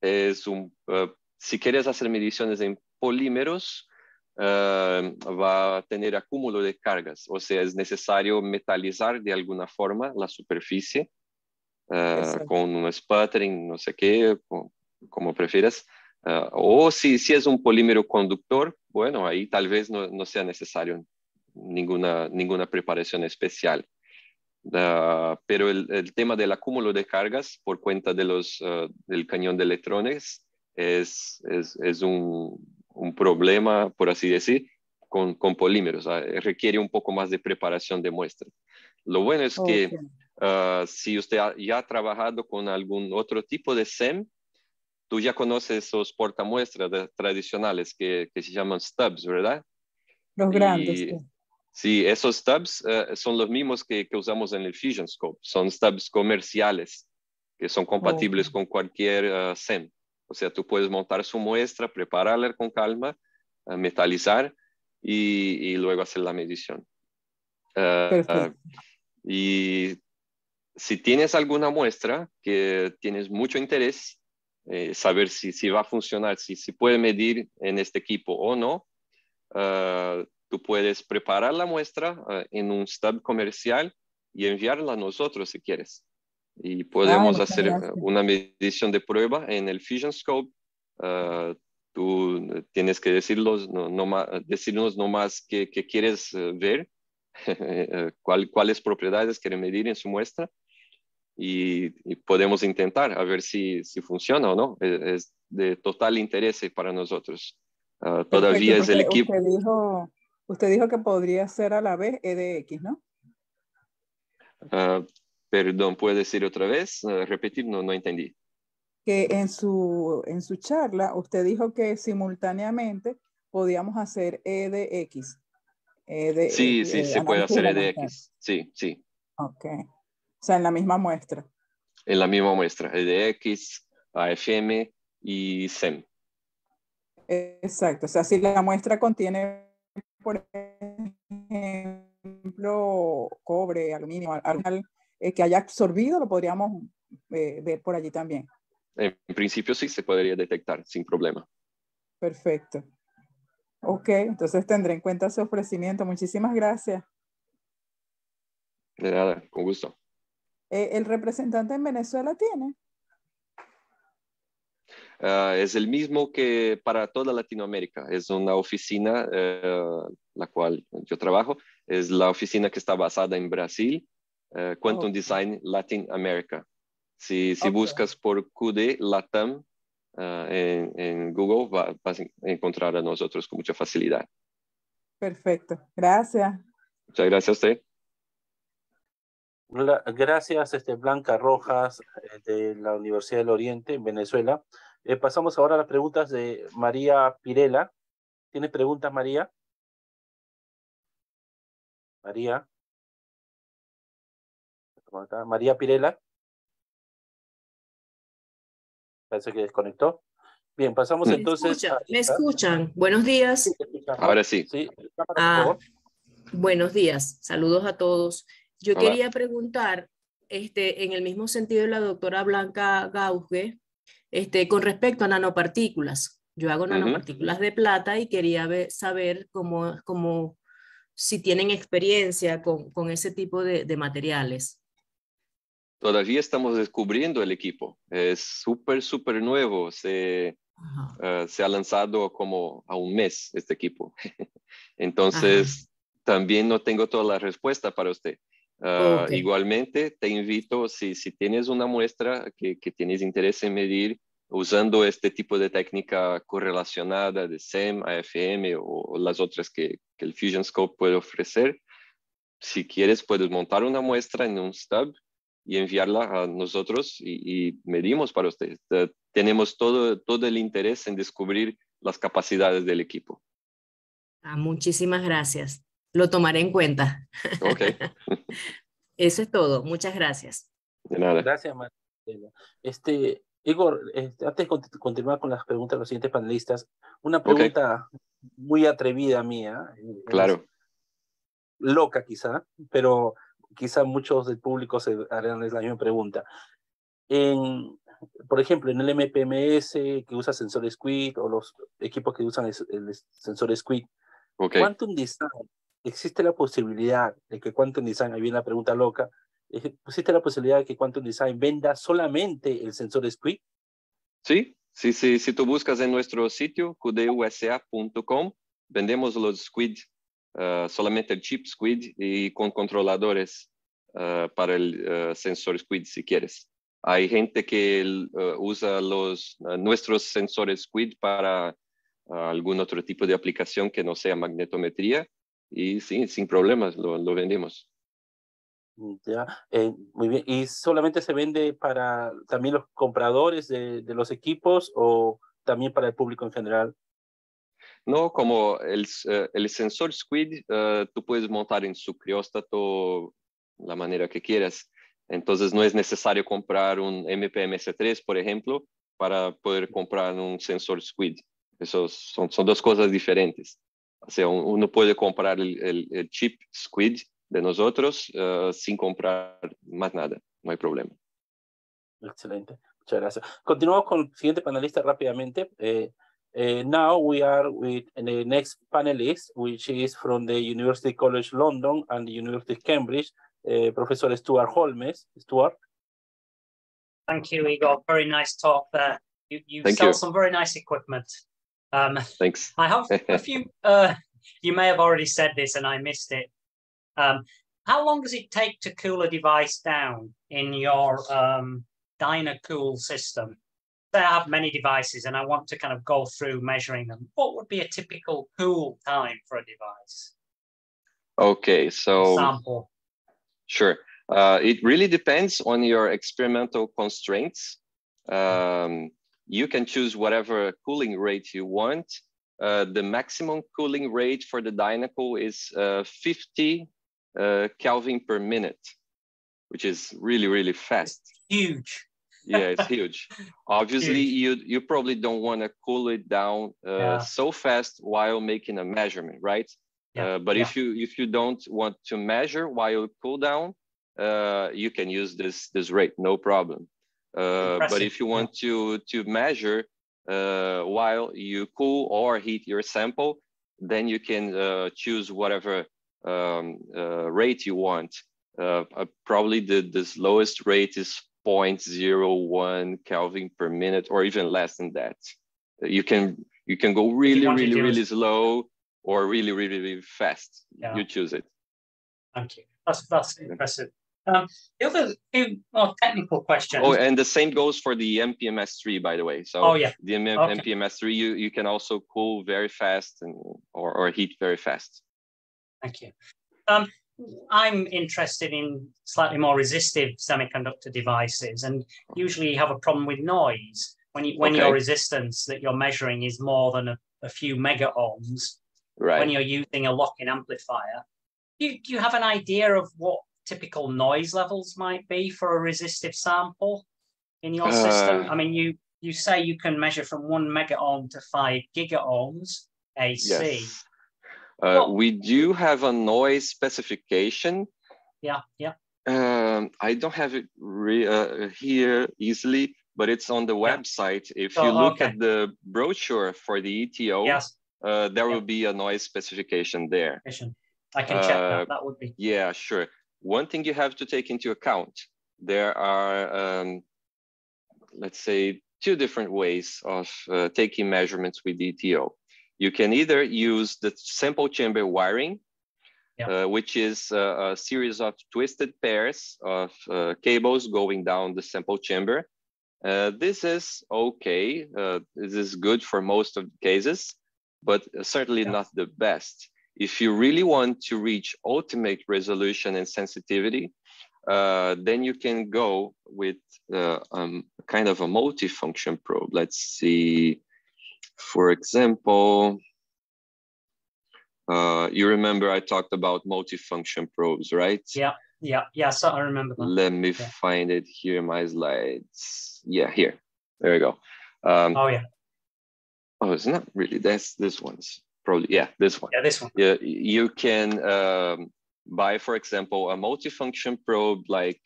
es un, si quieres hacer mediciones en polímeros, va a tener acúmulo de cargas. O sea, es necesario metalizar de alguna forma la superficie. con un sputtering, no sé qué, como prefieras. Ah, o si, es un polímero conductor, bueno, ahí tal vez no, sea necesario ninguna, ninguna preparación especial. Ah, pero el, tema del acúmulo de cargas por cuenta de los, ah, del cañón de electrones es, un, problema, por así decir, con, con polímeros. requiere un poco más de preparación de muestra. Lo bueno es que si usted ya ha trabajado con algún otro tipo de SEM, Tú ya conoces esos portamuestras tradicionales que, se llaman stubs, ¿verdad? Los grandes. sí. esos stubs eh, son los mismos que, usamos en el Fusion Scope. Son stubs comerciales que son compatibles con cualquier SEM. Eh, o sea, tú puedes montar su muestra, prepararla con calma, eh, metalizar y, y, luego hacer la medición. y si tienes alguna muestra que tienes mucho interés, eh, saber si, va a funcionar, si, si puede medir en este equipo o no. Ah, tú puedes preparar la muestra ah, en un stub comercial y enviarla a nosotros si quieres. Y podemos hacer una medición de prueba en el Fission Scope. Ah, tú eh, tienes que decirnos no, más, decirnos nomás qué, quieres eh, ver, cuáles propiedades quieres medir en su muestra y, podemos intentar a ver si, si funciona o no. E, es, de total interés para nosotros. Ah, todavía es el equipo. Usted dijo, que podría ser a la vez EDX, ¿no? Ah, perdón, ¿puede decir otra vez? Ah, repetir, no, no entendí. Que en su, en su charla usted dijo que simultáneamente podíamos hacer EDX. EDX sí, sí, se eh, puede hacer EDX. Sí, sí. Ok. O sea, en la misma muestra. En la misma muestra, EDX, AFM y SEM. Exacto, o sea, si la muestra contiene, por ejemplo, cobre, aluminio, eh, que haya absorbido, lo podríamos eh, ver por allí también. En principio sí se podría detectar sin problema. Perfecto. Ok, entonces tendré en cuenta su ofrecimiento. Muchísimas gracias. De nada, con gusto. Eh, ¿El representante en Venezuela tiene? Ah, es el mismo que para toda Latinoamérica. Es una oficina, eh, la cual yo trabajo, es la oficina que está basada en Brasil, eh, Quantum Design Latin America. Si, buscas por QD Latam ah, en, Google, vas a encontrar a nosotros con mucha facilidad. Perfecto, gracias. Muchas gracias a usted. Gracias, este, Blanca Rojas, eh, de la Universidad del Oriente, en Venezuela. Eh, pasamos ahora a las preguntas de María Pirela. Tiene preguntas, María? María. María Pirela. Parece que desconectó. Bien, pasamos entonces. me escuchan. Buenos días. Ahora sí. Ah, buenos días. Saludos a todos. Yo quería preguntar, este, en el mismo sentido de la doctora Blanca Gauge, este, con respecto a nanopartículas. Yo hago nanopartículas de plata y quería saber cómo, cómo, si tienen experiencia con, con ese tipo de, de, materiales. Todavía estamos descubriendo el equipo. Es súper, súper nuevo. Se, eh, se ha lanzado como a un mes este equipo. Entonces, también no tengo toda la respuesta para usted. Ah, igualmente, te invito, si, si tienes una muestra que, que, tienes interés en medir usando este tipo de técnica correlacionada de SEM, AFM o, las otras que, que, el Fusion Scope puede ofrecer, si quieres puedes montar una muestra en un stub y enviarla a nosotros y, medimos para ustedes. Eh, tenemos todo, todo el interés en descubrir las capacidades del equipo. Ah, muchísimas gracias lo tomaré en cuenta. Eso es todo. Muchas gracias. De nada. Gracias, Marcela. Este, Igor, este, antes de continuar con las preguntas de los siguientes panelistas, una pregunta muy atrevida mía. Eh, claro. Loca quizá, pero quizá muchos del público se harán la misma pregunta. En, por ejemplo, en el MPMS que usa sensores Squid o los equipos que usan el, sensor Squid, okay. Quantum Design existe la posibilidad de que Quantum Design, ahí viene la pregunta loca, eh, ¿existe la posibilidad de que Quantum Design venda solamente el sensor Squid? Sí, sí, sí, si tú buscas en nuestro sitio, qdusa.com, vendemos los Squid, ah, solamente el chip Squid y con controladores ah, para el ah, sensor Squid si quieres. Hay gente que usa los, nuestros sensores Squid para algún otro tipo de aplicación que no sea magnetometría y sí, sin problemas lo, lo vendimos. Mm, eh, muy bien. ¿Y solamente se vende para también los compradores de, los equipos o también para el público en general? No, como el, eh, el sensor Squid, eh, tú puedes montar en su crióstato la manera que quieras. Entonces no es necesario comprar un MPMS3, por ejemplo, para poder comprar un sensor Squid. Esos son dos cosas diferentes. O sea, uno puede comprar el, chip Squid de nosotros eh, sin comprar más nada, no hay problema. Excelente, muchas gracias. Continuamos con el siguiente panelista rápidamente. Eh, eh, now we are with the next panelist, which is from the University College London and the University Cambridge, el eh, Professor Stuart Holmes. Stuart. Thank you, Igor. Very nice talk there. You, some very nice equipment. Um, Thanks. I have a few. Uh, you may have already said this, and I missed it. Um, how long does it take to cool a device down in your um, Dynacool system? Say I have many devices, and I want to kind of go through measuring them. What would be a typical cool time for a device? Okay, so example. Sure. Uh, it really depends on your experimental constraints. Um, you can choose whatever cooling rate you want. Uh, the maximum cooling rate for the Dynaco is uh, 50 uh, Kelvin per minute, which is really, really fast. It's huge. Yeah, it's huge. Obviously, huge. you you probably don't want to cool it down uh, yeah. so fast while making a measurement, right? Yeah. Uh, but yeah. if you if you don't want to measure while cool down, uh, you can use this this rate, no problem. Uh, but if you want to, to measure uh, while you cool or heat your sample, then you can uh, choose whatever um, rate you want. probably the, the slowest rate is 0.01 Kelvin per minute or even less than that. You can you can go really, really, really slow or really, really, really fast. Yeah. You choose it. Thank you. That's that's impressive. Um, the other few more technical questions. Oh, and the same goes for the MPMS3, by the way. So oh, yeah. the M okay. MPMS3, you, you can also cool very fast and or, or heat very fast. Thank you. Um, I'm interested in slightly more resistive semiconductor devices and usually you have a problem with noise when, you, when okay. your resistance that you're measuring is more than a, a few mega ohms. Right. When you're using a lock-in amplifier, do you, do you have an idea of what typical noise levels might be for a resistive sample in your uh, system? I mean, you you say you can measure from one ohm to five gigaohms AC. Yes. Uh, well, we do have a noise specification. Yeah, yeah. Um, I don't have it uh, here easily, but it's on the yeah. website. If oh, you look okay. at the brochure for the ETO, yes. Uh, there yeah. will be a noise specification there. I can check that. Uh, that would be. Yeah, sure. One thing you have to take into account, there are, um, let's say, two different ways of uh, taking measurements with DTO. You can either use the sample chamber wiring, yeah. uh, which is a, a, series of twisted pairs of uh, cables going down the sample chamber. Uh, this is okay. Uh, this is good for most of the cases, but certainly yeah. not the best. If you really want to reach ultimate resolution and sensitivity, uh, then you can go with uh, um, kind of a multifunction probe. Let's see, for example, uh, you remember I talked about multifunction probes, right? Yeah, yeah, yeah. So I remember that. Let me yeah. find it here in my slides. Yeah, here. There we go. Um, oh yeah. Oh, it's not really. That's this one's probably yeah this one yeah this one yeah you can um, buy for example a multifunction probe like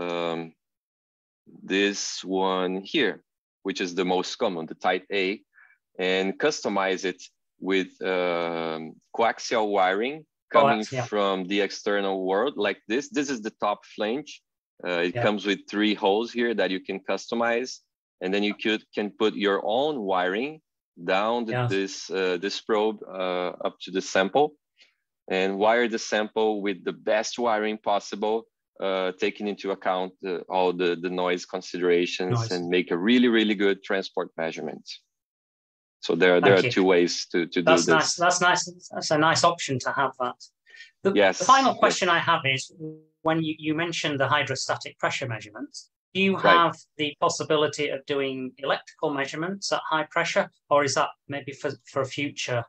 um, this one here which is the most common the type a and customize it with um, coaxial wiring coming from the external world like this this is the top flange uh, it yeah. comes with three holes here that you can customize and then you could can put your own wiring down the, this uh, this probe uh, up to the sample and wire the sample with the best wiring possible uh, taking into account uh, all the, the noise considerations and make a really really good transport measurement so there, there are you. two ways to, to that's do this nice. that's nice that's a nice option to have that the, yes. the final question yes. i have is when you, you mentioned the hydrostatic pressure measurements you have right. the possibility of doing electrical measurements at high pressure, or is that maybe for, for future?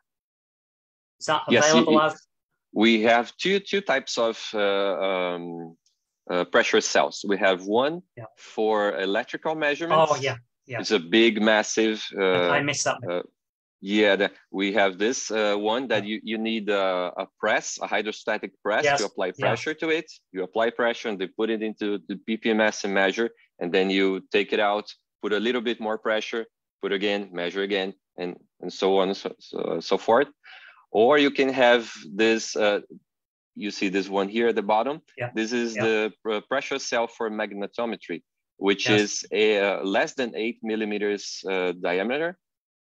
Is that available yes, as? We have two two types of uh, um, uh, pressure cells. We have one yeah. for electrical measurements. Oh yeah, yeah. It's a big, massive. Uh, I missed that. Uh, yeah, the, we have this uh, one that you, you need a, uh, a press, a hydrostatic press yes. to apply pressure yeah. to it. You apply pressure and they put it into the ppms and measure, and then you take it out, put a little bit more pressure, put again, measure again, and, and so on and so, so, so forth. Or you can have this, uh, you see this one here at the bottom. Yeah. This is yeah. the uh, pressure cell for magnetometry, which yes. is a, uh, less than eight millimeters uh, diameter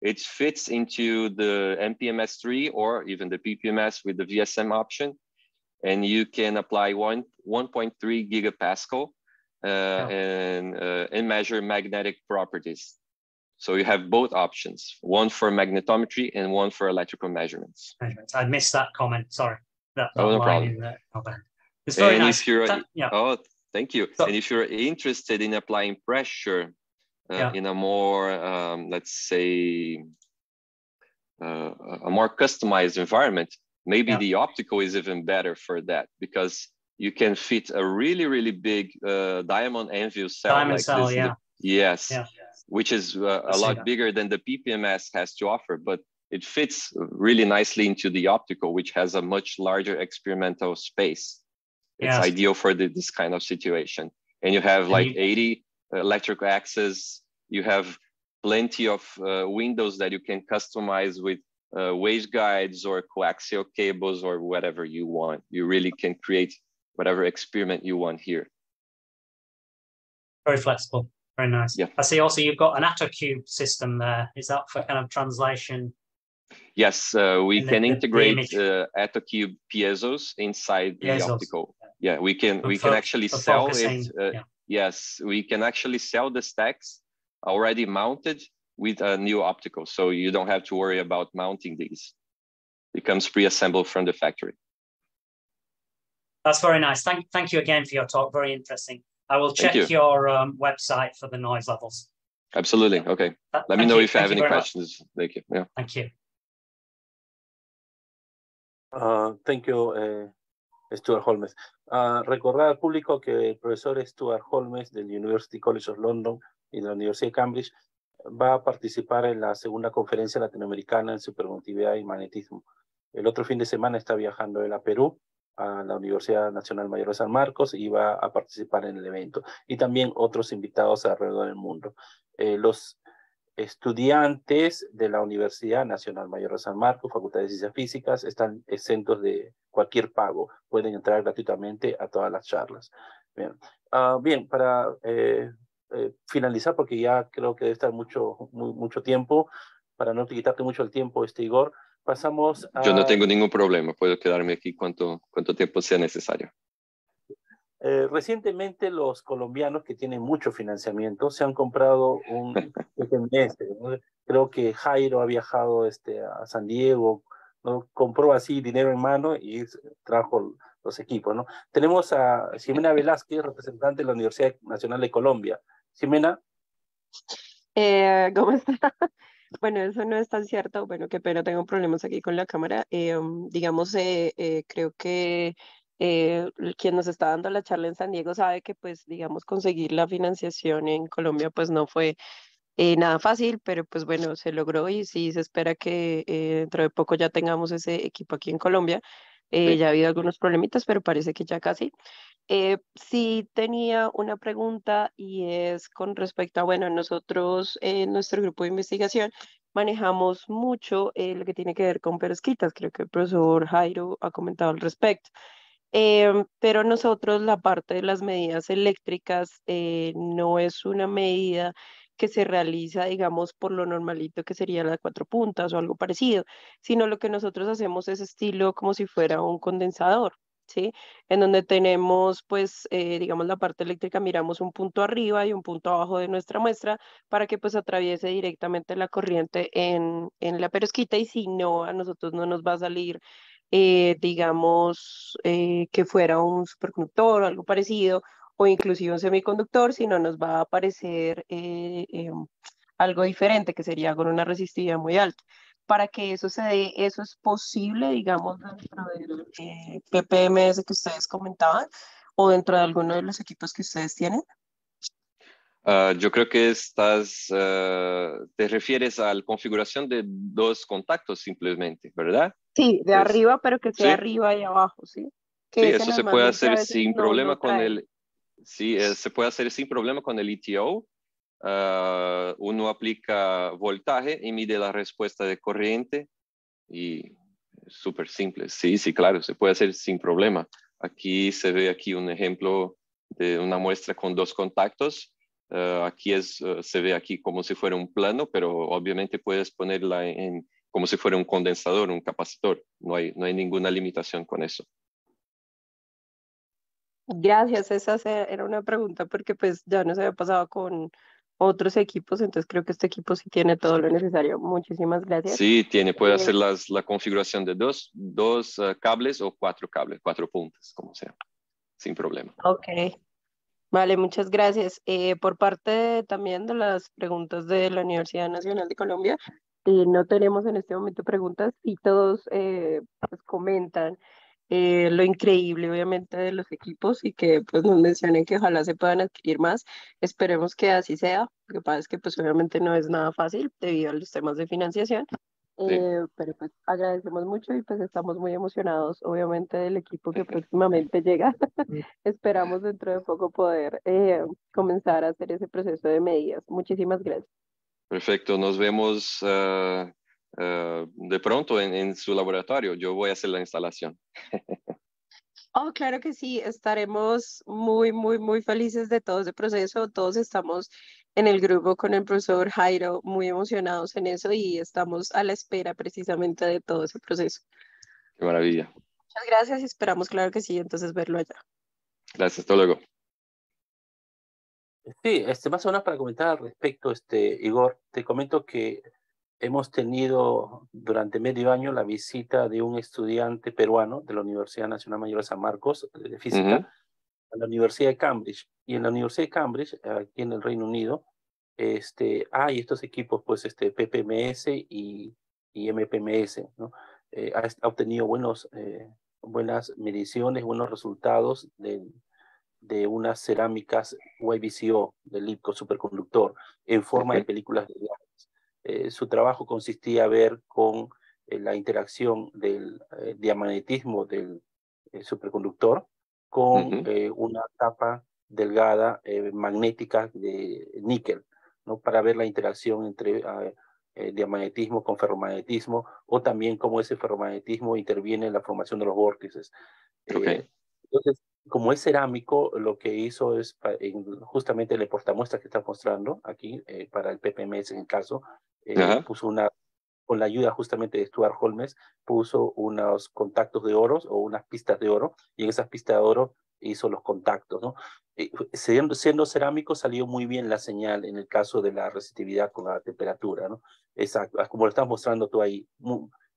it fits into the MPMS3 or even the PPMS with the VSM option. And you can apply one, 1.3 gigapascal uh, and, uh, and measure magnetic properties. So you have both options, one for magnetometry and one for electrical measurements. Measurements. I missed that comment. Sorry. That, that oh, no problem. The, oh, it's very and nice. If you're, that, yeah. Oh, thank you. So, and if you're interested in applying pressure uh, yeah. in a more um, let's say uh, a more customized environment maybe yeah. the optical is even better for that because you can fit a really really big uh, diamond anvil cell diamond like cell this, yeah the, yes yeah. which is uh, a lot that. bigger than the ppms has to offer but it fits really nicely into the optical which has a much larger experimental space it's yes. ideal for the, this kind of situation and you have like 80 uh, electric access. You have plenty of uh, windows that you can customize with uh, waveguides or coaxial cables or whatever you want. You really can create whatever experiment you want here. Very flexible. Very nice. Yeah. I see also you've got an AttoCube system there. Is that for kind of translation? Yes, uh, we can integrate the uh, AttoCube piezos inside piezos. the optical. Yeah, we can we can actually sell focusing, it uh, yeah. Yes, we can actually sell the stacks already mounted with a new optical. So you don't have to worry about mounting these. It comes pre-assembled from the factory. That's very nice. Thank, thank you again for your talk. Very interesting. I will check you. your um, website for the noise levels. Absolutely. Okay. Let me know you. if you have any questions. Much. Thank you. Yeah. Thank you. Uh, thank you, uh, Stuart Holmes. Ah, recordar al público que el profesor Stuart Holmes del University College of London y de la Universidad de Cambridge va a participar en la segunda conferencia latinoamericana en superconductividad y magnetismo. El otro fin de semana está viajando de la Perú, a la Universidad Nacional Mayor de San Marcos, y va a participar en el evento. Y también otros invitados alrededor del mundo. Eh, los estudiantes de la Universidad Nacional Mayor de San Marcos, Facultad de Ciencias Físicas, están exentos de cualquier pago, pueden entrar gratuitamente a todas las charlas. Bien, ah, bien para eh, eh, finalizar, porque ya creo que debe estar mucho, mucho tiempo, para no quitarte mucho el tiempo, este Igor, pasamos a... Yo no tengo ningún problema, puedo quedarme aquí cuanto, cuanto tiempo sea necesario. Eh, recientemente los colombianos que tienen mucho financiamiento se han comprado un este Creo que Jairo ha viajado este, a San Diego, ¿no? compró así dinero en mano y trajo los equipos. ¿no? Tenemos a Ximena Velázquez, representante de la Universidad Nacional de Colombia. Ximena. Eh, ¿Cómo está? Bueno, eso no es tan cierto. Bueno, qué pena, tengo problemas aquí con la cámara. Em, digamos, eh, creo que eh, quien nos está dando la charla en San Diego sabe que, pues, digamos, conseguir la financiación en Colombia, pues, no fue eh, nada fácil, pero pues bueno, se logró y sí se espera que eh, dentro de poco ya tengamos ese equipo aquí en Colombia. Ya ha habido algunos problemitas, pero parece que ya casi. sí tenía una pregunta y es con respecto a, bueno, nosotros en nuestro grupo de investigación manejamos mucho lo que tiene que ver con perosquitas. Creo que el profesor Jairo ha comentado al respecto. Em, pero nosotros la parte de las medidas eléctricas eh, no es una medida que se realiza, digamos, por lo normalito que sería la de cuatro puntas o algo parecido, sino lo que nosotros hacemos es estilo como si fuera un condensador. ¿Sí? En donde tenemos, pues, eh, digamos, la parte eléctrica, miramos un punto arriba y un punto abajo de nuestra muestra para que, pues, atraviese directamente la corriente en, en la perosquita y si no, a nosotros no nos va a salir eh, digamos, eh, que fuera un superconductor o algo parecido, o inclusive un semiconductor, sino nos va a aparecer eh, algo diferente, que sería con una resistividad muy alta. Para que eso se dé, eso es posible, digamos, dentro del PPMS que ustedes comentaban o dentro de alguno de los equipos que ustedes tienen. Ah, yo creo que estás, ah, te refieres a la configuración de dos contactos simplemente, ¿verdad? Sí, de arriba, pero que sea arriba y abajo, ¿sí? sí, eso se puede hacer sin problema con el, sí, se puede hacer sin problema con el ETO. Ah, uno aplica voltaje y mide la respuesta de corriente y súper simple. Sí, sí, claro, se puede hacer sin problema. Aquí se ve aquí un ejemplo de una muestra con dos contactos eh, aquí es, eh, se ve aquí como si fuera un plano, pero obviamente puedes ponerla en, como si fuera un condensador, un capacitor. No hay, no hay ninguna limitación con eso. Gracias, esa era una pregunta porque pues ya nos había pasado con otros equipos, entonces creo que este equipo sí tiene todo lo necesario. Muchísimas gracias. Sí, tiene, puede eh, hacer las, la configuración de dos, dos cables o cuatro cables, cuatro puntas, como sea, sin problema. Ok, Vale, muchas gracias. Eh, por parte también de las preguntas de la Universidad Nacional de Colombia, eh, no tenemos en este momento preguntas y todos eh, pues comentan lo increíble, obviamente, de los equipos y que pues, nos mencionen que ojalá se puedan adquirir más. Esperemos que así sea. Lo que pasa es que pues, obviamente no es nada fácil debido a los temas de financiación, eh, pero pues agradecemos mucho y pues estamos muy emocionados, obviamente, del equipo que próximamente llega. Esperamos dentro de poco poder eh, comenzar a hacer ese proceso de medidas. Muchísimas gracias. Perfecto, nos vemos ah, ah, de pronto en, en su laboratorio. Yo voy a hacer la instalación. Oh, claro que sí, estaremos muy, muy, muy felices de todo ese proceso. Todos estamos en el grupo con el profesor Jairo, muy emocionados en eso y estamos a la espera precisamente de todo ese proceso. Qué maravilla. Muchas gracias y esperamos, claro que sí, entonces verlo allá. Gracias, hasta luego. Sí, este, más o menos para comentar al respecto, este, Igor, te comento que hemos tenido durante medio año la visita de un estudiante peruano de la Universidad Nacional Mayor de San Marcos eh, de Física la Universidad de Cambridge. Y en la Universidad de Cambridge, aquí en el Reino Unido, este, hay estos equipos, pues, este, PPMS y, MPMS, ¿no? Eh, ha, obtenido buenos, eh, buenas mediciones, buenos resultados de, unas cerámicas YBCO del IPCO superconductor en forma de películas de eh, su trabajo consistía a ver con la interacción del diamagnetismo del superconductor con eh, una capa delgada eh, magnética de níquel, ¿no? para ver la interacción entre ah, eh, diamagnetismo con ferromagnetismo o también cómo ese ferromagnetismo interviene en la formación de los vórtices. entonces, como es cerámico, lo que hizo es en, justamente porta portamuestra que está mostrando aquí para el PPMS en el caso, puso una con la ayuda justamente de Stuart Holmes, puso unos contactos de oro o unas pistas de oro, y en esas pistas de oro hizo los contactos. ¿no? Siendo, siendo, cerámico salió muy bien la señal en el caso de la resistividad con la temperatura, ¿no? Ah, como lo estás mostrando tú ahí,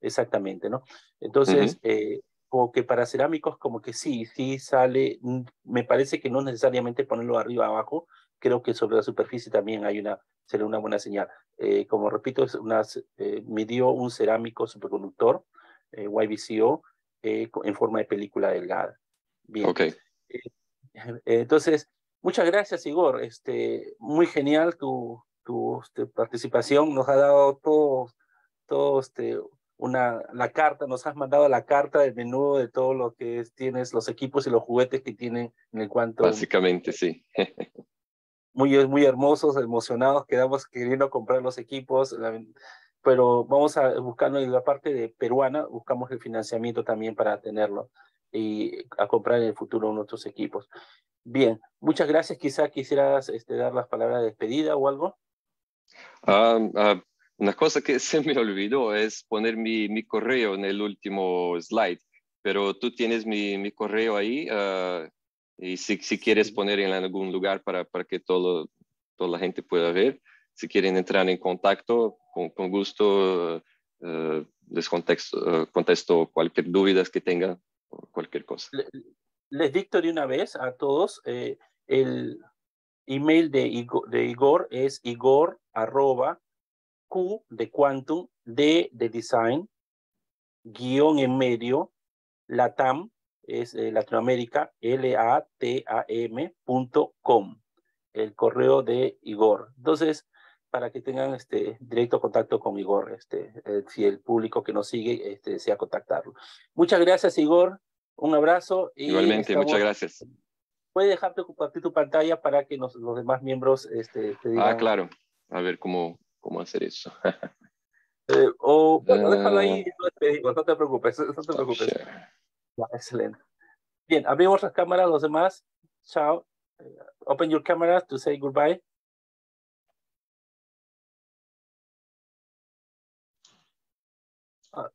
exactamente, ¿no? Entonces, eh, como que para cerámicos como que sí, sí sale, mm, me parece que no necesariamente ponerlo arriba abajo, creo que sobre la superficie también hay una, una buena señal. Eh, como repito, es unas eh, midió un cerámico superconductor, eh, YBCO, eh, en forma de película delgada. Bien. entonces, muchas gracias, Igor. Este, muy genial tu, tu este, participación. Nos ha dado todo, todo este, una, la carta, nos has mandado la carta del menú de todo lo que tienes, los equipos y los juguetes que tienen en el cuanto. Básicamente, sí. muy, muy hermosos, emocionados, quedamos queriendo comprar los equipos, pero vamos a buscando en la parte de peruana, buscamos el financiamiento también para tenerlo y a comprar en el futuro nuestros equipos. Bien, muchas gracias. Quizá quisieras este, dar las palabras de despedida o algo. Ah, ah, una cosa que se me olvidó es poner mi, mi correo en el último slide, pero tú tienes mi, mi correo ahí. Ah, y si, quieres poner en algún lugar para, que todo, toda la gente pueda ver, si quieren entrar en contacto, con, con gusto eh, les contexto, eh, contesto cualquier duda que tengan o cualquier cosa. Les dicto de una vez a todos eh, el email de Igor, de Igor es igor arroba q de quantum d de design guión en medio latam es eh, Latinoamérica, latam.com, el correo de Igor. Entonces, para que tengan este directo contacto con Igor, este, eh, si el público que nos sigue este, desea contactarlo. Muchas gracias, Igor. Un abrazo. Igualmente, muchas gracias. ¿Puede dejarte compartir tu pantalla para que los demás miembros este, te ah, digan. Ah, claro. A ver cómo, cómo hacer eso. Eh, o, ah. ahí, no te preocupes, no te preocupes. Excelente. Bien, abrimos las cámaras, los demás. Chao. Eh, open your cameras to say goodbye. Ah,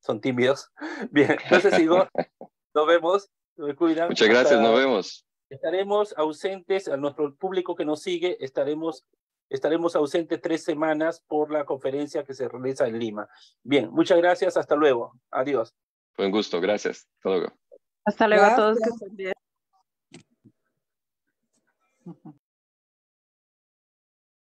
son tímidos. Bien, entonces Sigo. nos vemos. Muchas gracias, nos vemos. Estaremos ausentes, a nuestro público que nos sigue, estaremos, estaremos ausentes tres semanas por la conferencia que se realiza en Lima. Bien, muchas gracias, hasta luego. Adiós. Buen gusto, gracias. Hasta luego. Hasta luego a todos que estén bien.